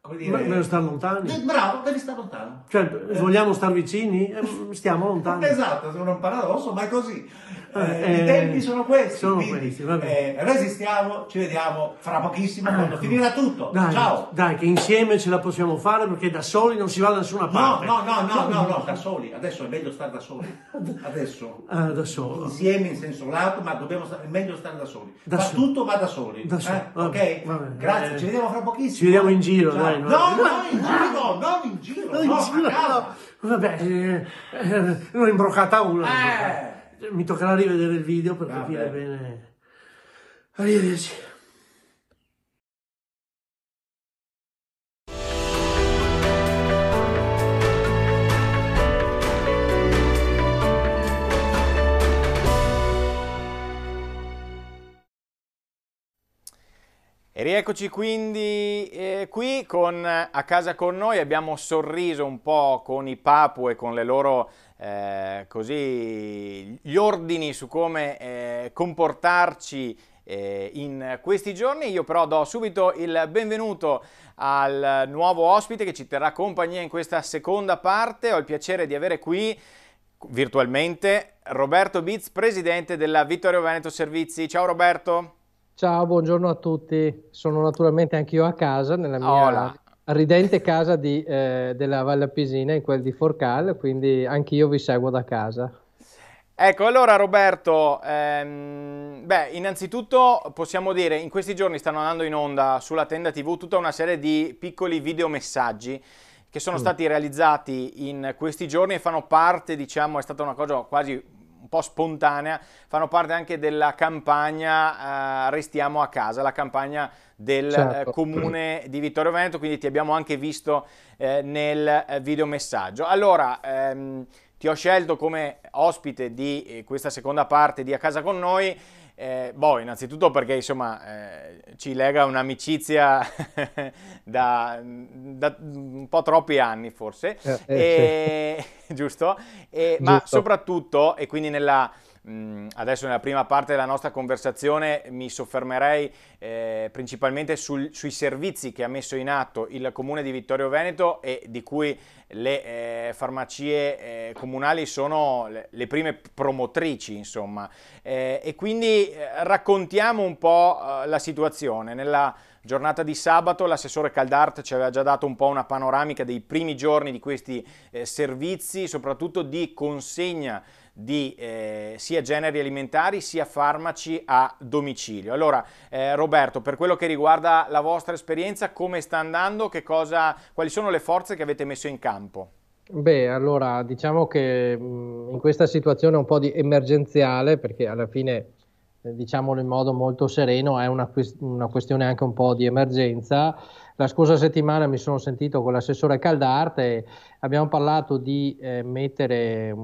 Speaker 3: come dire... Meglio stare lontani. Eh, bravo, devi stare lontano. Cioè, eh. vogliamo stare vicini? Eh, stiamo lontani. Esatto, sembra un paradosso, ma è così. Vabbè, eh, eh, eh, I tempi sono questi. Sono quindi, questi eh, resistiamo, ci vediamo fra pochissimo quando ecco. finirà tutto. Dai, Ciao. Dai, che insieme ce la possiamo fare perché da soli non si va da nessuna parte. No, no, no, no, no, no da soli. Adesso è meglio stare da soli. Adesso. [LAUGHS] Ah, da solo. Insieme in senso lato, ma dobbiamo stare, è meglio stare da soli. Da so. tutto ma da soli. Da soli. Eh? Vabbè, ok? Vabbè. Grazie, eh, ci vediamo fra pochissimo. Ci vediamo in giro, Ciao. dai. No, no, in giro, non in giro. No, in giro. Vabbè, eh, eh, l'ho imbrocata una. Eh. Eh, mi toccherà rivedere il video per ah, capire bene. Arrivederci.
Speaker 1: E rieccoci quindi eh, qui con, a casa con noi, abbiamo sorriso un po' con i Papu e con le loro, eh, così, gli ordini su come eh, comportarci eh, in questi giorni. Io però do subito il benvenuto al nuovo ospite che ci terrà compagnia in questa seconda parte. Ho il piacere di avere qui virtualmente Roberto Biz, presidente della Vittorio Veneto Servizi. Ciao Roberto! Ciao,
Speaker 4: buongiorno a tutti. Sono naturalmente anch'io a casa, nella mia Hola. ridente casa di, eh, della Vallepisina, in quel di Forcal, quindi anch'io vi seguo da casa.
Speaker 1: Ecco, allora Roberto, ehm, beh, innanzitutto possiamo dire, in questi giorni stanno andando in onda sulla tenda TV tutta una serie di piccoli videomessaggi che sono mm. stati realizzati in questi giorni e fanno parte, diciamo, è stata una cosa quasi un po' spontanea, fanno parte anche della campagna eh, Restiamo a casa, la campagna del eh, certo. comune di Vittorio Veneto, quindi ti abbiamo anche visto eh, nel eh, videomessaggio. Allora, ehm, ti ho scelto come ospite di eh, questa seconda parte di A Casa con Noi eh, boh, innanzitutto perché insomma eh, ci lega un'amicizia [LAUGHS] da, da, un po' troppi anni forse, eh, eh e, sì. [LAUGHS] giusto? E, giusto. Ma soprattutto, e quindi nella, adesso nella prima parte della nostra conversazione mi soffermerei eh, principalmente sul, sui servizi che ha messo in atto il comune di Vittorio Veneto e di cui le eh, farmacie eh, comunali sono le, le, prime promotrici insomma eh, e quindi eh, raccontiamo un po' eh, la situazione nella giornata di sabato l'assessore Caldart ci aveva già dato un po' una panoramica dei primi giorni di questi servizi soprattutto di consegna di eh, sia generi alimentari sia farmaci a domicilio. Allora eh, Roberto, per quello che riguarda la vostra esperienza, come sta andando, cosa, quali sono le forze che avete messo in campo?
Speaker 4: Beh, allora diciamo che mh, mm, in questa situazione un po' di emergenziale, perché alla fine, eh, diciamolo in modo molto sereno, è una, una questione anche un po' di emergenza, la scorsa settimana mi sono sentito con l'assessore Caldarte e abbiamo parlato di eh, mettere,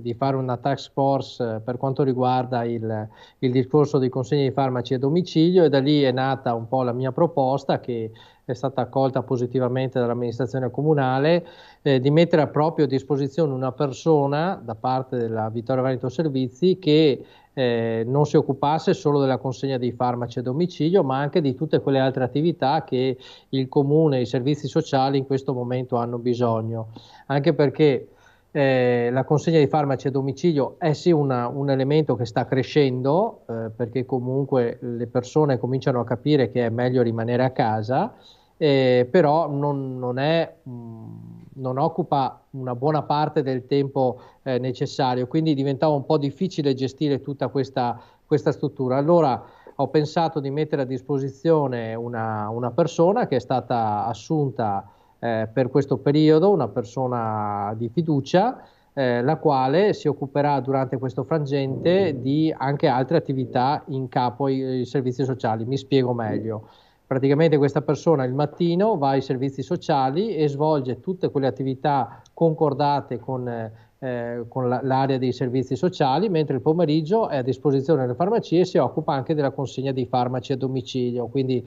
Speaker 4: di fare una task force eh, per quanto riguarda il, il discorso dei consegni di farmaci a domicilio e da lì è nata un po' la mia proposta che è stata accolta positivamente dall'amministrazione comunale, eh, di mettere a proprio disposizione una persona da parte della Vittoria Veneto Servizi che eh, non si occupasse solo della consegna dei farmaci a domicilio, ma anche di tutte quelle altre attività che il comune e i servizi sociali in questo momento hanno bisogno, anche perché eh, la consegna dei farmaci a domicilio è sì una, un elemento che sta crescendo, eh, perché comunque le persone cominciano a capire che è meglio rimanere a casa, eh, però non, non è... Mh, mm, non occupa una buona parte del tempo eh, necessario, quindi diventava un po' difficile gestire tutta questa, questa struttura. Allora ho pensato di mettere a disposizione una, una persona che è stata assunta eh, per questo periodo, una persona di fiducia, eh, la quale si occuperà durante questo frangente di anche altre attività in capo ai, ai servizi sociali. Mi spiego meglio. Praticamente questa persona il mattino va ai servizi sociali e svolge tutte quelle attività concordate con, eh, eh, con la, l'area dei servizi sociali, mentre il pomeriggio è a disposizione delle farmacie e si occupa anche della consegna dei farmaci a domicilio. Quindi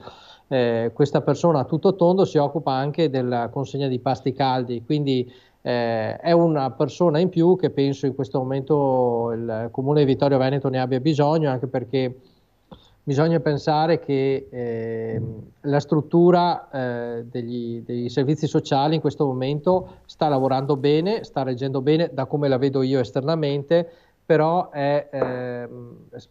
Speaker 4: eh, questa persona a tutto tondo si occupa anche della consegna di pasti caldi. Quindi eh, è una persona in più che penso in questo momento il Comune di Vittorio Veneto ne abbia bisogno, anche perché bisogna pensare che eh, la struttura eh, degli, dei servizi sociali in questo momento sta lavorando bene, sta reggendo bene da come la vedo io esternamente, però è, eh,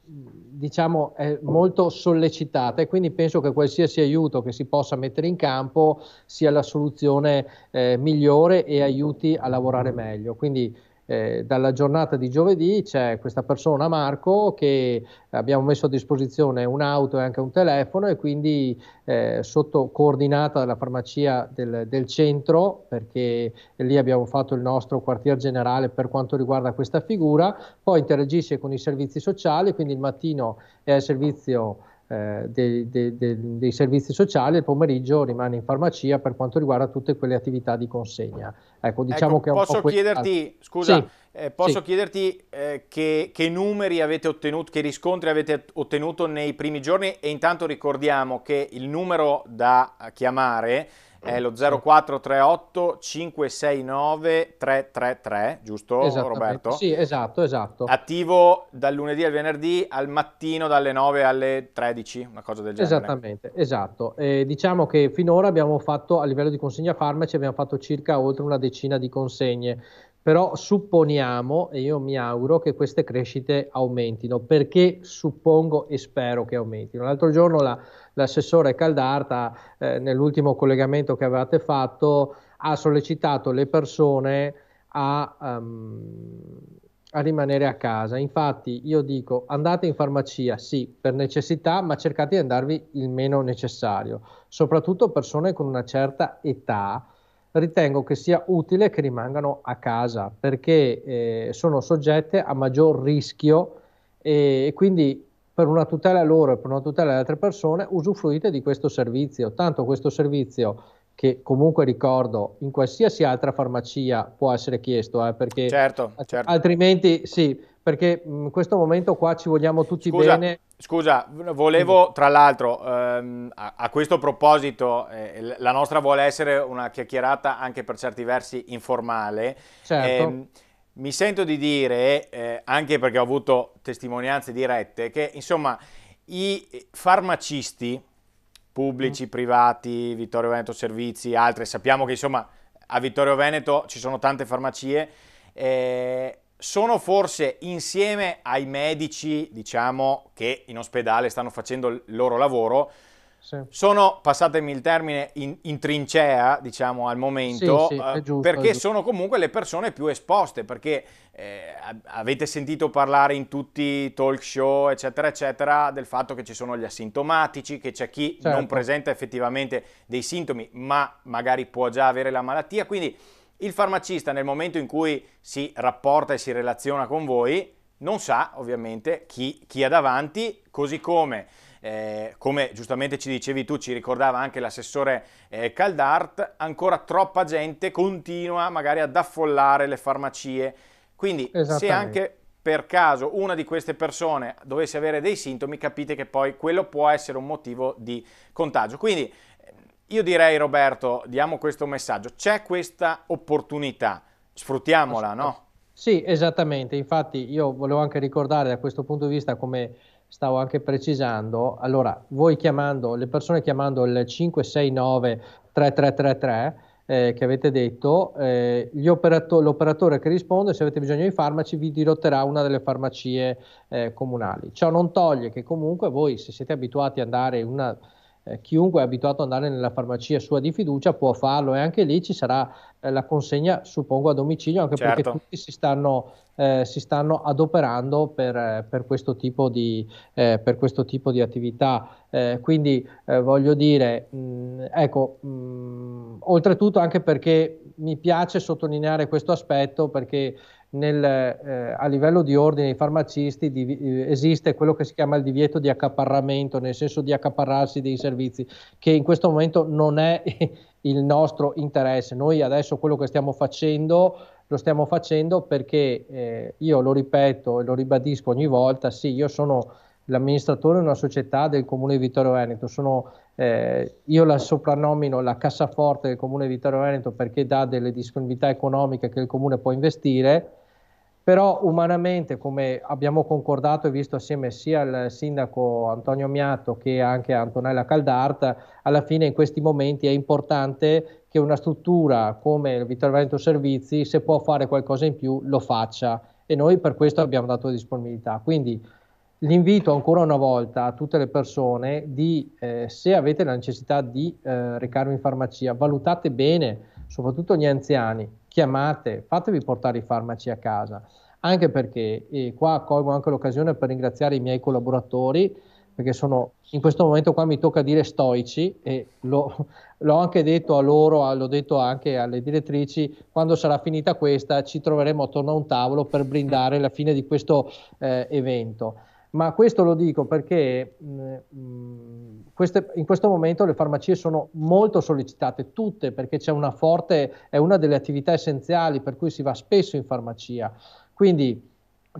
Speaker 4: diciamo, è molto sollecitata e quindi penso che qualsiasi aiuto che si possa mettere in campo sia la soluzione eh, migliore e aiuti a lavorare meglio. Quindi, eh, dalla giornata di giovedì c'è questa persona Marco che abbiamo messo a disposizione un'auto e anche un telefono e quindi eh, sotto coordinata dalla farmacia del, del, centro perché lì abbiamo fatto il nostro quartier generale per quanto riguarda questa figura, poi interagisce con i servizi sociali, quindi il mattino è al servizio eh, dei, dei, dei, dei, servizi sociali e il pomeriggio rimane in farmacia per quanto riguarda tutte quelle attività di consegna. Ecco, ecco diciamo ecco, che posso chiederti, scusa, sì,
Speaker 1: eh, posso sì. chiederti eh, che, che, numeri avete ottenuto, che riscontri avete ottenuto nei primi giorni e intanto ricordiamo che il numero da chiamare è lo 0438 569 333, giusto Roberto? Sì,
Speaker 4: esatto, esatto.
Speaker 1: Attivo dal lunedì al venerdì al mattino dalle 9 alle 13, una cosa del genere. Esattamente,
Speaker 4: esatto. Eh, diciamo che finora abbiamo fatto a livello di consegna farmaci abbiamo fatto circa oltre una decina di consegne però supponiamo e io mi auguro che queste crescite aumentino perché suppongo e spero che aumentino. L'altro giorno la l'assessore Caldarta eh, nell'ultimo collegamento che avevate fatto ha sollecitato le persone a, um, a, rimanere a casa. Infatti io dico andate in farmacia, sì, per necessità, ma cercate di andarvi il meno necessario. Soprattutto persone con una certa età ritengo che sia utile che rimangano a casa perché eh, sono soggette a maggior rischio e, quindi per una tutela loro e per una tutela delle altre persone, usufruite di questo servizio. Tanto questo servizio che comunque ricordo in qualsiasi altra farmacia può essere chiesto, eh, perché
Speaker 1: certo, certo.
Speaker 4: altrimenti sì, perché in questo momento qua ci vogliamo tutti scusa, bene.
Speaker 1: Scusa, volevo tra l'altro ehm, a, a, questo proposito, eh, la nostra vuole essere una chiacchierata anche per certi versi informale. Certo. Ehm, mi sento di dire, eh, anche perché ho avuto testimonianze dirette, che insomma i farmacisti pubblici, mm. privati, Vittorio Veneto Servizi, altre, sappiamo che insomma a Vittorio Veneto ci sono tante farmacie, eh, sono forse insieme ai medici, diciamo, che in ospedale stanno facendo il loro lavoro, sì. Sono, passatemi il termine, in, in trincea, diciamo, al momento, sì, sì, eh, giusto, perché sono comunque le persone più esposte, perché eh, avete sentito parlare in tutti i talk show, eccetera, eccetera, del fatto che ci sono gli asintomatici, che c'è chi certo. non presenta effettivamente dei sintomi, ma magari può già avere la malattia, quindi... Il farmacista nel momento in cui si rapporta e si relaziona con voi non sa ovviamente chi, chi ha davanti, così come eh, come giustamente ci dicevi tu, ci ricordava anche l'assessore eh, Caldart, ancora troppa gente continua magari ad affollare le farmacie. Quindi se anche per caso una di queste persone dovesse avere dei sintomi, capite che poi quello può essere un motivo di contagio. Quindi eh, io direi Roberto, diamo questo messaggio, c'è questa opportunità, sfruttiamola, no?
Speaker 4: Sì, esattamente, infatti io volevo anche ricordare da questo punto di vista come stavo anche precisando, allora voi chiamando, le persone chiamando il 569 3333 eh, che avete detto, eh, operato- l'operatore che risponde se avete bisogno di farmaci vi dirotterà una delle farmacie eh, comunali. Ciò non toglie che comunque voi se siete abituati ad andare in una eh, chiunque è abituato ad andare nella farmacia sua di fiducia può farlo e anche lì ci sarà eh, la consegna, suppongo, a domicilio, anche certo. perché tutti si stanno, eh, si stanno adoperando per, eh, per, questo tipo di, eh, per, questo tipo di, attività. quindi voglio dire, mh, mm, ecco, mh, mm, oltretutto anche perché mi piace sottolineare questo aspetto perché nel, eh, a livello di ordine dei farmacisti di, eh, esiste quello che si chiama il divieto di accaparramento, nel senso di accaparrarsi dei servizi, che in questo momento non è [LAUGHS] il nostro interesse. Noi adesso quello che stiamo facendo lo stiamo facendo perché eh, io lo ripeto e lo ribadisco ogni volta, sì, io sono l'amministratore di una società del comune di Vittorio Veneto, sono, eh, io la soprannomino la cassaforte del comune di Vittorio Veneto perché dà delle disponibilità economiche che il comune può investire, però umanamente, come abbiamo concordato e visto assieme sia al sindaco Antonio Miato che anche a Antonella Caldarta, alla fine in questi momenti è importante che una struttura come il Vittorio Veneto Servizi, se può fare qualcosa in più, lo faccia e noi per questo abbiamo dato disponibilità. Quindi l'invito ancora una volta a tutte le persone di, eh, se avete la necessità di eh, recarvi in farmacia, valutate bene, soprattutto gli anziani, chiamate, fatevi portare i farmaci a casa, anche perché, e qua colgo anche l'occasione per ringraziare i miei collaboratori, perché sono in questo momento qua mi tocca dire stoici e lo, [LAUGHS] l'ho anche detto a loro, l'ho detto anche alle direttrici, quando sarà finita questa ci troveremo attorno a un tavolo per [LAUGHS] brindare la fine di questo eh, evento ma questo lo dico perché mh, queste, in questo momento le farmacie sono molto sollecitate, tutte, perché c'è una forte, è una delle attività essenziali per cui si va spesso in farmacia. Quindi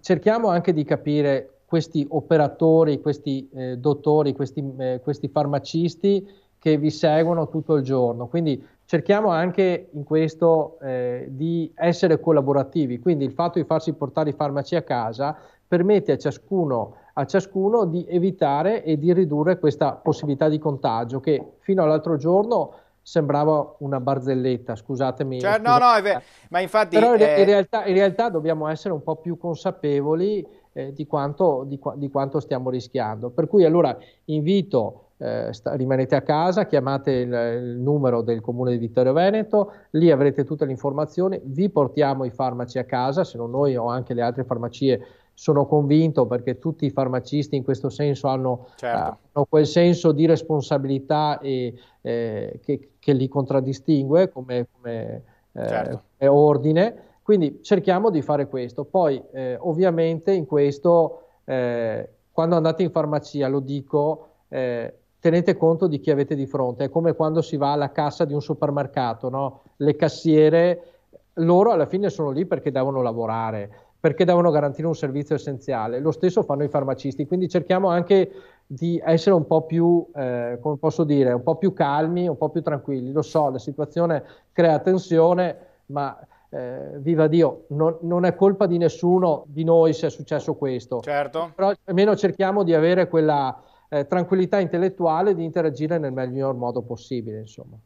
Speaker 4: cerchiamo anche di capire questi operatori, questi eh, dottori, questi, eh, questi farmacisti che vi seguono tutto il giorno. Quindi cerchiamo anche in questo eh, di essere collaborativi, quindi il fatto di farsi portare i farmaci a casa permette a ciascuno, a ciascuno di evitare e di ridurre questa possibilità di contagio che fino all'altro giorno sembrava una barzelletta, scusatemi. Cioè, scusate. no, no, è vero.
Speaker 1: Ma infatti, Però in, eh... realtà,
Speaker 4: in, realtà, dobbiamo essere un po' più consapevoli eh, di, quanto, di, di, quanto, stiamo rischiando. Per cui allora invito, eh, sta, rimanete a casa, chiamate il, il, numero del comune di Vittorio Veneto, lì avrete tutte le informazioni, vi portiamo i farmaci a casa, se non noi o anche le altre farmacie sono convinto perché tutti i farmacisti in questo senso hanno, certo. eh, hanno quel senso di responsabilità e, eh, che, che, li contraddistingue come, come, eh, certo. come, ordine. Quindi cerchiamo di fare questo. Poi eh, ovviamente in questo, eh, quando andate in farmacia, lo dico, tenete conto di chi avete di fronte. È come quando si va alla cassa di un supermercato, no? le cassiere, loro alla fine sono lì perché devono lavorare perché devono garantire un servizio essenziale. Lo stesso fanno i farmacisti, quindi cerchiamo anche di essere un po' più, eh, come posso dire, un po' più calmi, un po' più tranquilli. Lo so, la situazione crea tensione, ma eh, viva Dio, non, non, è colpa di nessuno di noi se è successo questo. Certo. Però almeno cerchiamo di avere quella eh, tranquillità intellettuale di interagire nel miglior modo possibile, insomma.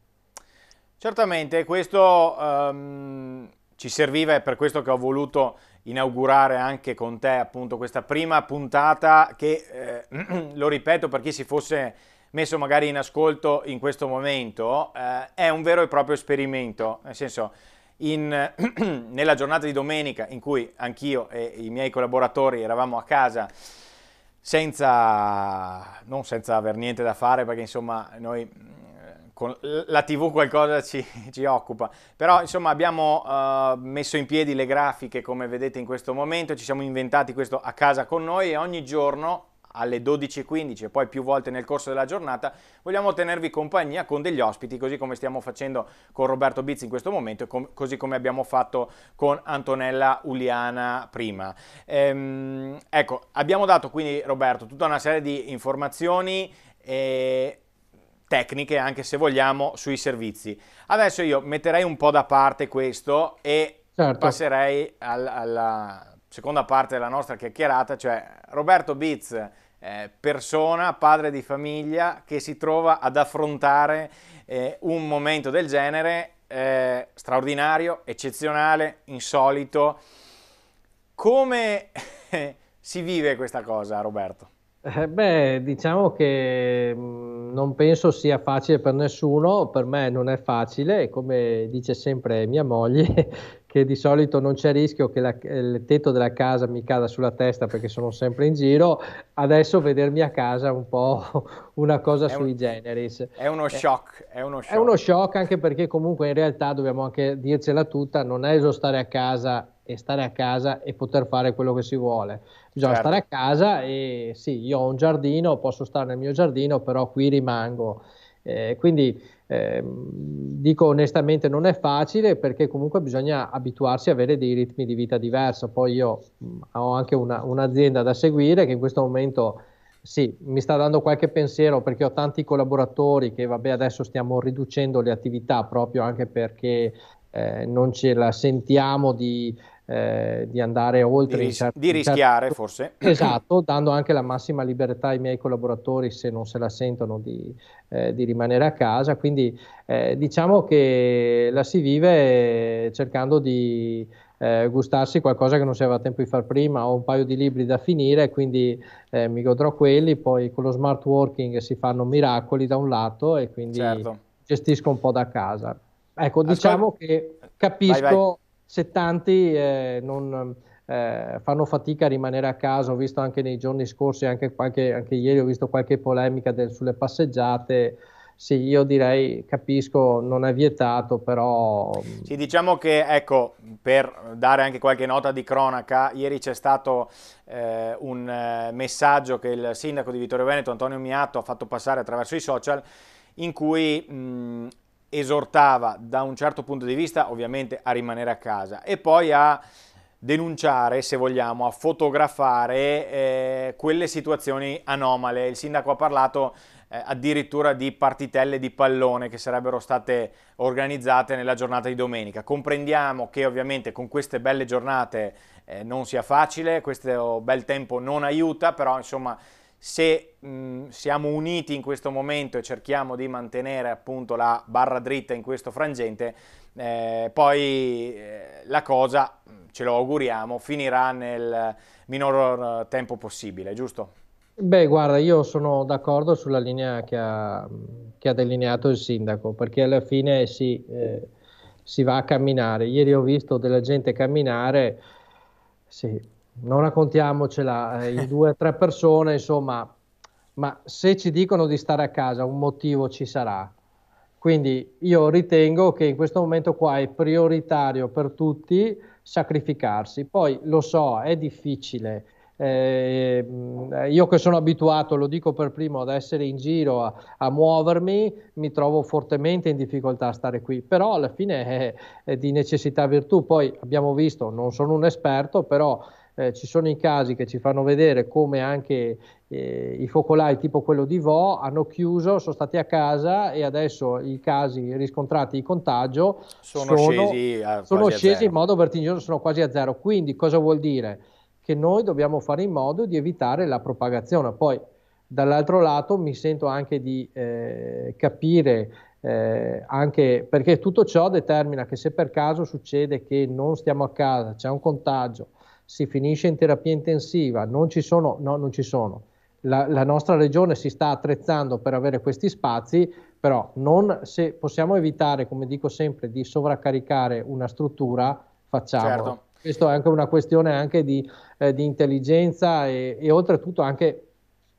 Speaker 1: Certamente, questo... Um ci serviva, è per questo che ho voluto inaugurare anche con te appunto questa prima puntata che, eh, [CLEARS THROAT] lo ripeto per chi si fosse messo magari in ascolto in questo momento, eh, è un vero e proprio esperimento, nel senso in, [CLEARS THROAT] nella giornata di domenica in cui anch'io e i miei collaboratori eravamo a casa senza, non senza aver niente da fare perché insomma noi con la TV qualcosa ci, ci occupa, però insomma abbiamo uh, messo in piedi le grafiche come vedete in questo momento, ci siamo inventati questo a casa con noi e ogni giorno alle 12.15 e poi più volte nel corso della giornata vogliamo tenervi compagnia con degli ospiti così come stiamo facendo con Roberto Bizzi in questo momento e com così come abbiamo fatto con Antonella Uliana prima. Ehm, ecco, abbiamo dato quindi Roberto tutta una serie di informazioni e tecniche, anche se vogliamo, sui servizi. Adesso io metterei un po' da parte questo e certo. passerei al, alla seconda parte della nostra chiacchierata, cioè Roberto Biz, eh, persona, padre di famiglia, che si trova ad affrontare eh, un momento del genere eh, straordinario, eccezionale, insolito. Come [LAUGHS] si vive questa cosa, Roberto?
Speaker 4: Eh beh, diciamo che mm, non penso sia facile per nessuno, per me non è facile, come dice sempre mia moglie, che di solito non c'è rischio che la, il tetto della casa mi cada sulla testa perché sono sempre in giro, adesso vedermi a casa è un po' [LAUGHS] una cosa è un, sui generis. È uno, eh, shock, è, è uno shock. È uno shock anche perché comunque in realtà dobbiamo anche dircela tutta, non è solo stare a casa e stare a casa e poter fare quello che si vuole. Bisogna certo. stare a casa e sì, io ho un giardino, posso stare nel mio giardino, però qui rimango. Eh, quindi Ehm, dico onestamente non è facile perché comunque bisogna abituarsi a avere dei ritmi di vita diversi. Poi io ho anche una, un'azienda da seguire che in questo momento sì, mi sta dando qualche pensiero perché ho tanti collaboratori che vabbè adesso stiamo riducendo le attività proprio anche perché eh, non ce la sentiamo di eh, di andare oltre. Di, ris- certo, di certo rischiare certo...
Speaker 1: forse. [CLEARS THROAT] Esatto,
Speaker 4: dando anche la massima libertà ai miei collaboratori se non se la sentono di, eh, di rimanere a casa. Quindi eh, diciamo che la si vive cercando di eh, gustarsi qualcosa che non si aveva tempo di fare prima, ho un paio di libri da finire, quindi eh, mi godrò quelli, poi con lo smart working si fanno miracoli da un lato e quindi certo. gestisco un po' da casa. Ecco, Ascolta. diciamo che capisco vai, vai settanti eh, non, eh, fanno fatica a rimanere a casa, ho visto anche nei giorni scorsi, anche, qualche, anche ieri ho visto qualche polemica del, sulle passeggiate, sì, io direi, capisco, non è vietato, però... Mm,
Speaker 1: sì, diciamo che, ecco, per dare anche qualche nota di cronaca, ieri c'è stato eh, un eh, messaggio che il sindaco di Vittorio Veneto, Antonio Miatto, ha fatto passare attraverso i social, in cui mh, mm, esortava da un certo punto di vista ovviamente a rimanere a casa e poi a denunciare, se vogliamo, a fotografare eh, quelle situazioni anomale. Il sindaco ha parlato eh, addirittura di partitelle di pallone che sarebbero state organizzate nella giornata di domenica. Comprendiamo che ovviamente con queste belle giornate eh, non sia facile, questo bel tempo non aiuta, però insomma se mh, mm, siamo uniti in questo momento e cerchiamo di mantenere appunto la barra dritta in questo frangente, eh, poi eh, la cosa, mm, ce lo auguriamo, finirà nel minor tempo possibile, giusto?
Speaker 4: Beh, guarda, io sono d'accordo sulla linea che ha, che ha, delineato il sindaco, perché alla fine si, eh, si va a camminare. Ieri ho visto della gente camminare, sì, non raccontiamocela eh, in [LAUGHS] due o tre persone, insomma, ma se ci dicono di stare a casa un motivo ci sarà. Quindi io ritengo che in questo momento qua è prioritario per tutti sacrificarsi. Poi lo so, è difficile. Eh, io che sono abituato, lo dico per primo, ad essere in giro, a, a, muovermi, mi trovo fortemente in difficoltà a stare qui, però alla fine è, è di necessità virtù. Poi abbiamo visto, non sono un esperto, però eh, ci sono i casi che ci fanno vedere come anche eh, i focolai tipo quello di Vo hanno chiuso, sono stati a casa e adesso i casi riscontrati di contagio sono, sono scesi, sono scesi in modo vertiginoso, sono quasi a zero. Quindi cosa vuol dire? Che noi dobbiamo fare in modo di evitare la propagazione. Poi dall'altro lato mi sento anche di eh, capire eh, anche perché tutto ciò determina che se per caso succede che non stiamo a casa, c'è un contagio, si finisce in terapia intensiva, non ci sono, no, non ci sono. La, la, nostra regione si sta attrezzando per avere questi spazi, però non, se possiamo evitare, come dico sempre, di sovraccaricare una struttura, facciamo. Certo. Questa è anche una questione anche di, eh, di intelligenza e, e oltretutto anche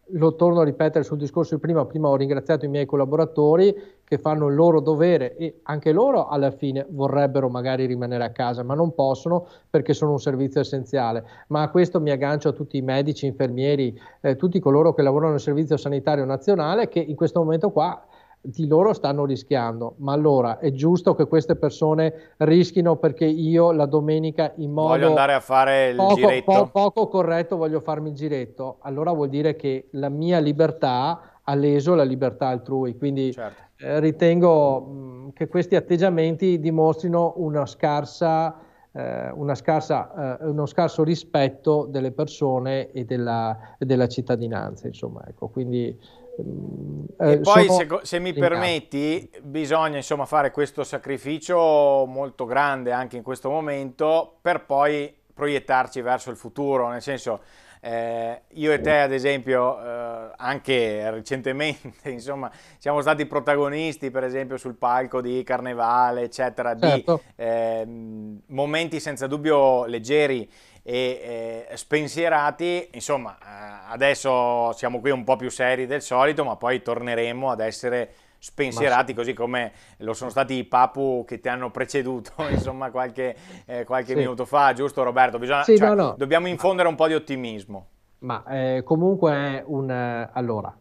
Speaker 4: lo torno a ripetere sul discorso di prima, prima ho ringraziato i miei collaboratori che fanno il loro dovere e anche loro alla fine vorrebbero magari rimanere a casa, ma non possono perché sono un servizio essenziale. Ma a questo mi aggancio a tutti i medici, infermieri, eh, tutti coloro che lavorano nel Servizio Sanitario Nazionale che in questo momento qua di loro stanno rischiando, ma allora è giusto che queste persone rischino perché io la domenica in modo voglio andare a
Speaker 1: fare il poco, giretto. Po-
Speaker 4: poco corretto voglio farmi il giretto, allora vuol dire che la mia libertà ha leso la libertà altrui, quindi certo. eh, ritengo mh, mm, che questi atteggiamenti dimostrino una scarsa, eh, una scarsa, eh, uno scarso rispetto delle persone e della, e della cittadinanza, insomma, ecco, quindi e eh, poi se, se, mi
Speaker 1: permetti bisogna insomma fare questo sacrificio molto grande anche in questo momento per poi proiettarci verso il futuro, nel senso eh, io e te ad esempio eh, anche recentemente [LAUGHS] insomma siamo stati protagonisti per esempio sul palco di Carnevale eccetera certo. di eh, momenti senza dubbio leggeri e eh, spensierati, insomma, eh, adesso siamo qui un po' più seri del solito, ma poi torneremo ad essere spensierati, così come lo sono stati i papu che ti hanno preceduto, [LAUGHS] insomma, qualche, eh, qualche sì. minuto fa, giusto Roberto? Bisogna, sì, cioè, no, no. Dobbiamo infondere un po' di ottimismo.
Speaker 4: Ma eh, comunque è un... Eh, allora,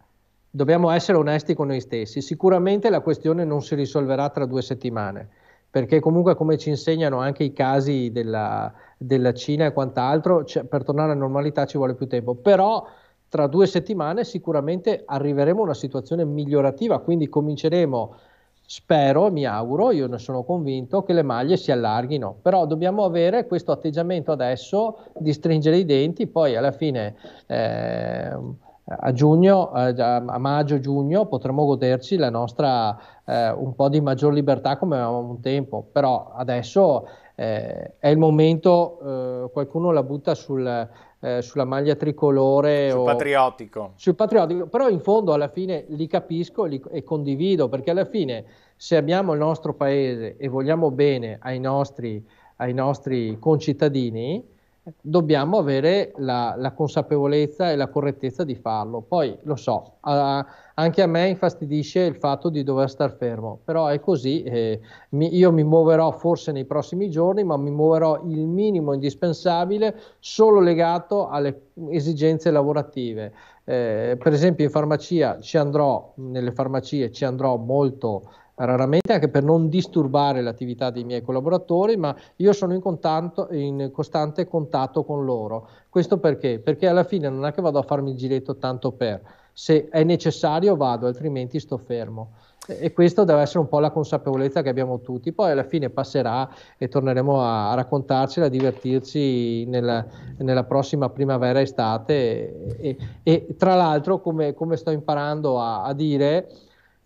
Speaker 4: dobbiamo essere onesti con noi stessi. Sicuramente la questione non si risolverà tra due settimane, perché comunque come ci insegnano anche i casi della della Cina e quant'altro, cioè, per tornare alla normalità ci vuole più tempo, però tra due settimane sicuramente arriveremo a una situazione migliorativa, quindi cominceremo, spero, mi auguro, io ne sono convinto, che le maglie si allarghino, però dobbiamo avere questo atteggiamento adesso di stringere i denti, poi alla fine... Eh, a, giugno, eh, a maggio-giugno potremo goderci la nostra eh, un po' di maggior libertà come avevamo un tempo, però adesso eh, è il momento, eh, qualcuno la butta sul, eh, sulla maglia tricolore. Sul o,
Speaker 1: patriottico.
Speaker 4: Sul patriottico, però in fondo alla fine li capisco li, e condivido, perché alla fine se abbiamo il nostro paese e vogliamo bene ai nostri, ai nostri concittadini, dobbiamo avere la, la, consapevolezza e la correttezza di farlo. Poi lo so, a, anche a me infastidisce il fatto di dover star fermo, però è così, eh, mi, io mi muoverò forse nei prossimi giorni, ma mi muoverò il minimo indispensabile solo legato alle esigenze lavorative. Eh, per esempio in farmacia ci andrò, nelle farmacie ci andrò molto raramente anche per non disturbare l'attività dei miei collaboratori, ma io sono in, contatto, in costante contatto con loro. Questo perché? Perché alla fine non è che vado a farmi il giretto tanto per, se è necessario vado, altrimenti sto fermo. E questo deve essere un po' la consapevolezza che abbiamo tutti, poi alla fine passerà e torneremo a raccontarcela, a divertirci nella, nella prossima primavera-estate. E, e, e, tra l'altro, come, come sto imparando a, a dire,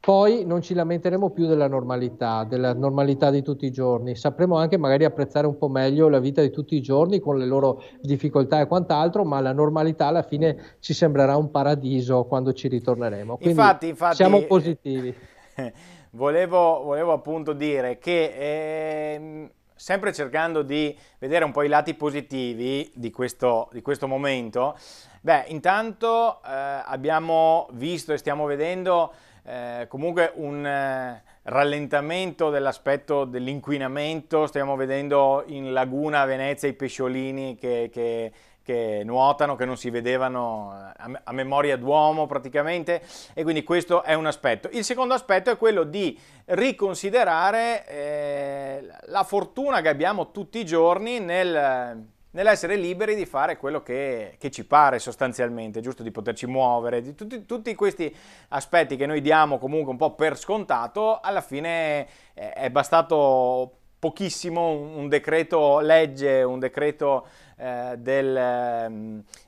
Speaker 4: poi non ci lamenteremo più della normalità, della normalità di tutti i giorni, sapremo anche magari apprezzare un po' meglio la vita di tutti i giorni con le loro difficoltà e quant'altro, ma la normalità alla fine ci sembrerà un paradiso quando ci ritorneremo. Quindi infatti, infatti, siamo positivi.
Speaker 1: [LAUGHS] Volevo, volevo appunto dire che... Ehm sempre cercando di vedere un po' i lati positivi di questo, di questo momento, beh, intanto eh, abbiamo visto e stiamo vedendo eh, comunque un eh, rallentamento dell'aspetto dell'inquinamento, stiamo vedendo in laguna a Venezia i pesciolini che, che che nuotano, che non si vedevano eh, a, memoria d'uomo praticamente e quindi questo è un aspetto. Il secondo aspetto è quello di riconsiderare eh, la fortuna che abbiamo tutti i giorni nel nell'essere liberi di fare quello che, che, ci pare sostanzialmente, giusto di poterci muovere, di tutti, tutti, questi aspetti che noi diamo comunque un po' per scontato, alla fine è bastato pochissimo un, decreto legge, un decreto eh, del...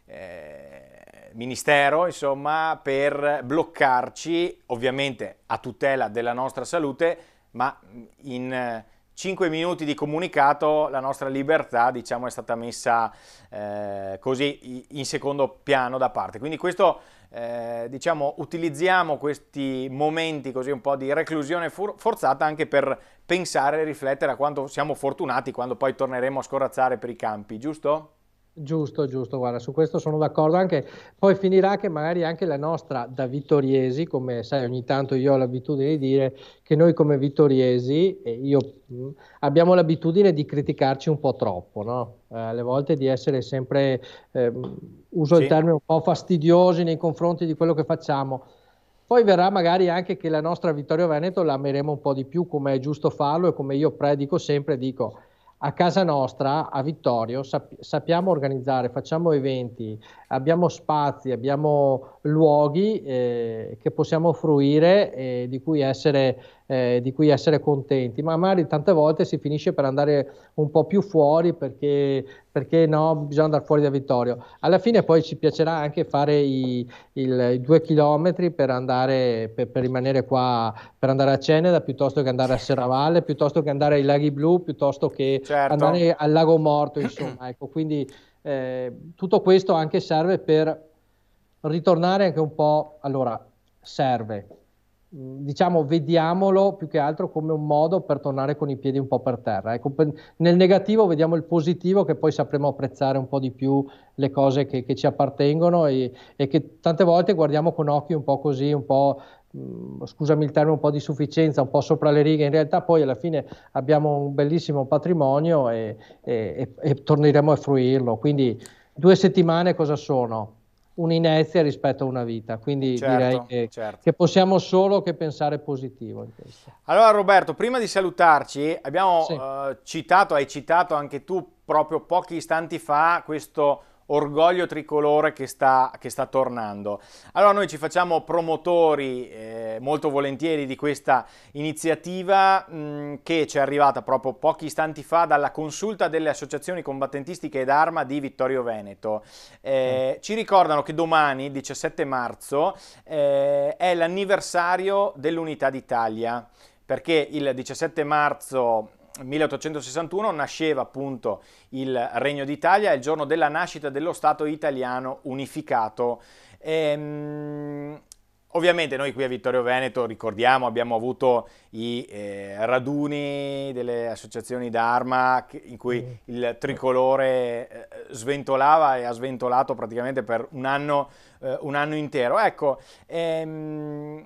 Speaker 1: Eh, ministero, insomma, per bloccarci, ovviamente a tutela della nostra salute, ma in 5 minuti di comunicato la nostra libertà diciamo, è stata messa eh, così in secondo piano da parte. Quindi questo, eh, diciamo, utilizziamo questi momenti così un po' di reclusione forzata anche per pensare e riflettere a quanto siamo fortunati quando poi torneremo a scorazzare per i campi, giusto?
Speaker 4: Giusto, giusto, guarda, su questo sono d'accordo anche, poi finirà che magari anche la nostra da vittoriesi, come sai ogni tanto io ho l'abitudine di dire che noi come vittoriesi, io, mh, abbiamo l'abitudine di criticarci un po' troppo, no? Eh, alle volte di essere sempre, eh, uso sì. il termine un po' fastidiosi nei confronti di quello che facciamo, poi verrà magari anche che la nostra Vittorio Veneto l'ameremo un po' di più come è giusto farlo e come io predico sempre, dico a casa nostra, a Vittorio, sappiamo organizzare, facciamo eventi, abbiamo spazi, abbiamo luoghi eh, che possiamo fruire e di cui, essere, eh, di cui essere contenti. Ma magari tante volte si finisce per andare un po' più fuori perché, perché no, bisogna andare fuori da Vittorio. Alla fine poi ci piacerà anche fare i, il, i due chilometri per andare, per, per, rimanere qua, per andare a Ceneda piuttosto che andare a Serravalle, piuttosto che andare ai laghi blu, piuttosto che certo. andare al lago morto, insomma. Ecco, quindi eh, tutto questo anche serve per ritornare anche un po', allora, serve, mm, diciamo, vediamolo più che altro come un modo per tornare con i piedi un po' per terra. Ecco, per, nel negativo vediamo il positivo che poi sapremo apprezzare un po' di più le cose che, che ci appartengono e, e, che tante volte guardiamo con occhi un po' così, un po' Mm, scusami il termine, un po' di sufficienza, un po' sopra le righe, in realtà poi alla fine abbiamo un bellissimo patrimonio e, e, e torneremo a fruirlo. Quindi due settimane cosa sono? Un'inezia rispetto a una vita, quindi certo, direi che, certo. che, possiamo solo che pensare positivo.
Speaker 1: Allora Roberto, prima di salutarci, abbiamo sì. eh, citato, hai citato anche tu proprio pochi istanti fa questo orgoglio tricolore che sta, che sta tornando. Allora noi ci facciamo promotori eh, molto volentieri di questa iniziativa mh, mm, che ci è arrivata proprio pochi istanti fa dalla consulta delle associazioni combattentistiche ed arma di Vittorio Veneto. Eh, mm. Ci ricordano che domani, 17 marzo, eh, è l'anniversario dell'Unità d'Italia perché il 17 marzo 1861 nasceva appunto il Regno d'Italia, il giorno della nascita dello Stato italiano unificato. Ehm, Ovviamente noi qui a Vittorio Veneto ricordiamo abbiamo avuto i eh, raduni delle associazioni d'arma in cui mm. il tricolore eh, sventolava e ha sventolato praticamente per un anno, eh, un anno intero. Ecco, ehm,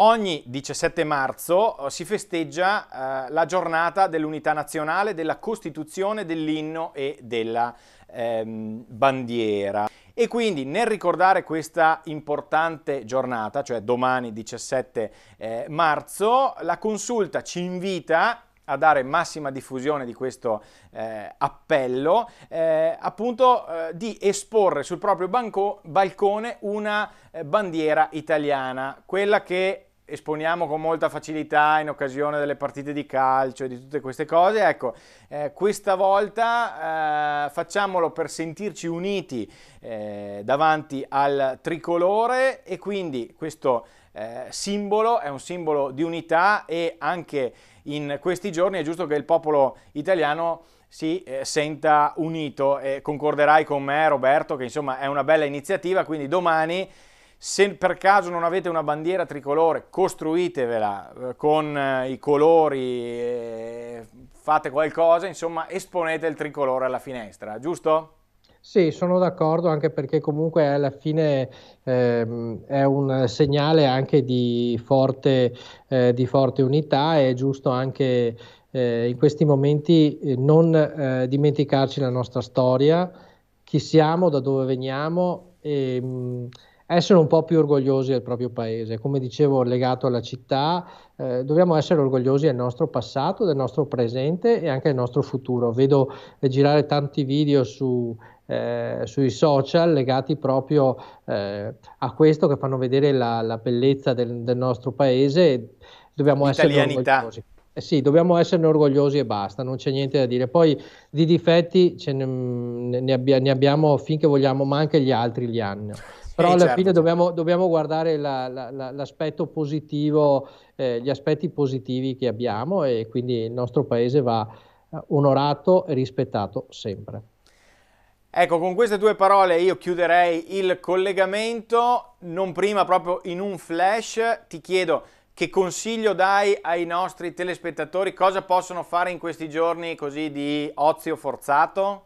Speaker 1: Ogni 17 marzo eh, si festeggia eh, la giornata dell'unità nazionale, della Costituzione, dell'inno e della ehm, bandiera. E quindi nel ricordare questa importante giornata, cioè domani 17 eh, marzo, la consulta ci invita a dare massima diffusione di questo eh, appello, eh, appunto eh, di esporre sul proprio banco, balcone una eh, bandiera italiana, quella che esponiamo con molta facilità in occasione delle partite di calcio e di tutte queste cose, ecco, eh, questa volta eh, facciamolo per sentirci uniti eh, davanti al tricolore e quindi questo eh, simbolo è un simbolo di unità e anche in questi giorni è giusto che il popolo italiano si eh, senta unito e concorderai con me Roberto che insomma è una bella iniziativa, quindi domani se per caso non avete una bandiera tricolore, costruitevela eh, con eh, i colori, eh, fate qualcosa, insomma esponete il tricolore alla finestra, giusto?
Speaker 4: Sì, sono d'accordo anche perché comunque alla fine ehm, è un segnale anche di forte, eh, di forte unità e è giusto anche eh, in questi momenti eh, non dimenticarci la nostra storia, chi siamo, da dove veniamo e ehm, mh, essere un po' più orgogliosi del proprio paese, come dicevo legato alla città, eh, dobbiamo essere orgogliosi del nostro passato, del nostro presente e anche del nostro futuro. Vedo girare tanti video su, eh, sui social legati proprio eh, a questo che fanno vedere la, la bellezza del, del, nostro paese. Dobbiamo essere orgogliosi. Eh sì, dobbiamo esserne orgogliosi e basta, non c'è niente da dire. Poi di difetti ne, ne, abbia, ne, abbiamo finché vogliamo, ma anche gli altri li hanno. Però eh, alla certo. fine dobbiamo, dobbiamo guardare la, la, la, l'aspetto positivo, eh, gli aspetti positivi che abbiamo e quindi il nostro paese va eh, onorato e rispettato sempre.
Speaker 1: Ecco, con queste due parole io chiuderei il collegamento, non prima proprio in un flash, ti chiedo che consiglio dai ai nostri telespettatori, cosa possono fare in questi giorni così di ozio forzato?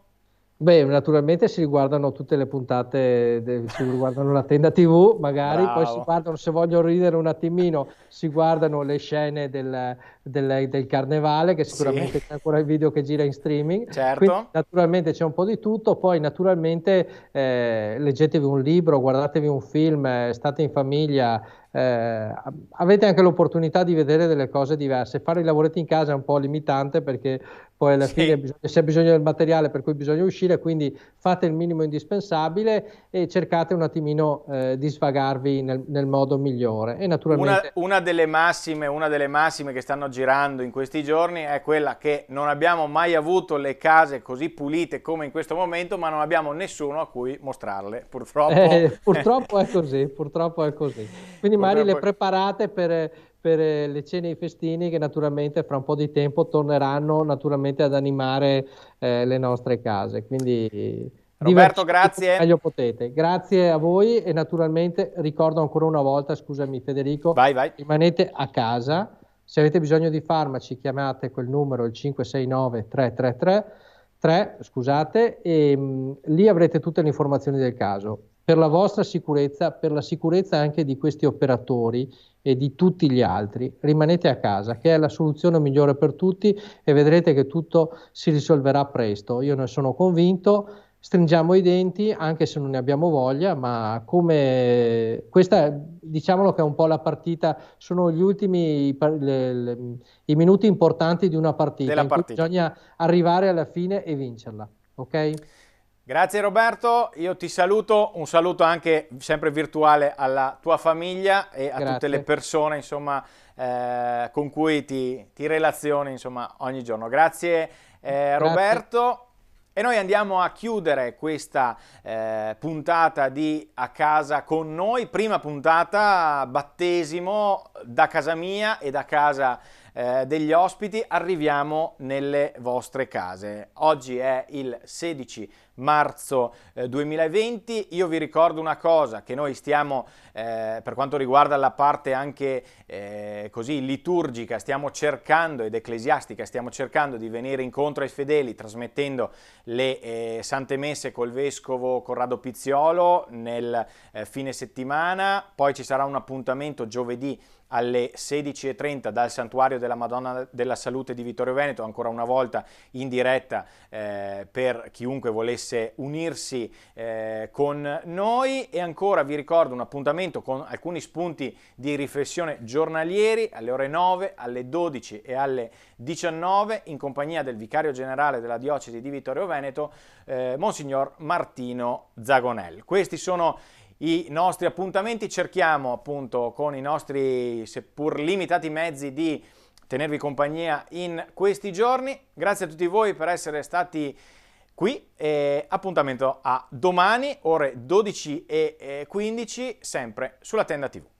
Speaker 4: Beh, naturalmente si riguardano tutte le puntate, de, si riguardano la tenda TV, magari, Bravo. poi si guardano, se vogliono ridere un attimino, si guardano le scene del, del, del, carnevale, che sicuramente sì. c'è ancora il video che gira in streaming. Certo. Quindi, naturalmente c'è un po' di tutto, poi naturalmente eh, leggetevi un libro, guardatevi un film, eh, state in famiglia, eh, avete anche l'opportunità di vedere delle cose diverse. Fare i lavoretti in casa è un po' limitante perché poi alla sì. fine bisogna, si ha bisogno del materiale per cui bisogna uscire, quindi fate il minimo indispensabile e cercate un attimino eh, di svagarvi nel, nel, modo migliore. E naturalmente...
Speaker 1: Una, una, delle massime, una delle massime che stanno girando in questi giorni è quella che non abbiamo mai avuto le case così pulite come in questo momento, ma non abbiamo nessuno a cui mostrarle, purtroppo. Eh, [LAUGHS] purtroppo
Speaker 4: è così, purtroppo è così. Quindi purtroppo... magari le preparate per, per eh, le cene e i festini che naturalmente fra un po' di tempo torneranno naturalmente ad animare eh, le nostre case. Quindi...
Speaker 1: Roberto, grazie. Meglio
Speaker 4: potete. Grazie a voi e naturalmente ricordo ancora una volta, scusami Federico, vai, vai. rimanete a casa se avete bisogno di farmaci chiamate quel numero, il 569 333 3, scusate, e mh, mm, lì avrete tutte le informazioni del caso. Per la vostra sicurezza, per la sicurezza anche di questi operatori e di tutti gli altri, rimanete a casa, che è la soluzione migliore per tutti e vedrete che tutto si risolverà presto. Io ne sono convinto stringiamo i denti anche se non ne abbiamo voglia, ma come questa diciamolo che è un po' la partita, sono gli ultimi le, le, i minuti importanti di una partita, partita. bisogna arrivare alla fine e vincerla, ok?
Speaker 1: Grazie Roberto, io ti saluto, un saluto anche sempre virtuale alla tua famiglia e a Grazie. tutte le persone insomma, eh, con cui ti, ti relazioni insomma, ogni giorno. Grazie, eh, Grazie. Roberto e noi andiamo a chiudere questa eh, puntata di A casa con noi, prima puntata battesimo da casa mia e da casa eh, degli ospiti, arriviamo nelle vostre case. Oggi è il 16 marzo eh, 2020, io vi ricordo una cosa che noi stiamo, eh, per quanto riguarda la parte anche eh, così liturgica, stiamo cercando ed ecclesiastica, stiamo cercando di venire incontro ai fedeli trasmettendo le eh, sante messe col vescovo Corrado Pizziolo nel eh, fine settimana, poi ci sarà un appuntamento giovedì alle 16.30 dal Santuario della Madonna della Salute di Vittorio Veneto, ancora una volta in diretta eh, per chiunque volesse unirsi eh, con noi e ancora vi ricordo un appuntamento con alcuni spunti di riflessione giornalieri alle ore 9, alle 12 e alle 19 in compagnia del Vicario Generale della Diocesi di Vittorio Veneto, eh, Monsignor Martino Zagonel. Questi sono i nostri appuntamenti, cerchiamo appunto con i nostri seppur limitati mezzi di tenervi compagnia in questi giorni. Grazie a tutti voi per essere stati qui e appuntamento a domani ore 12 e 15 eh, sempre sulla tenda TV.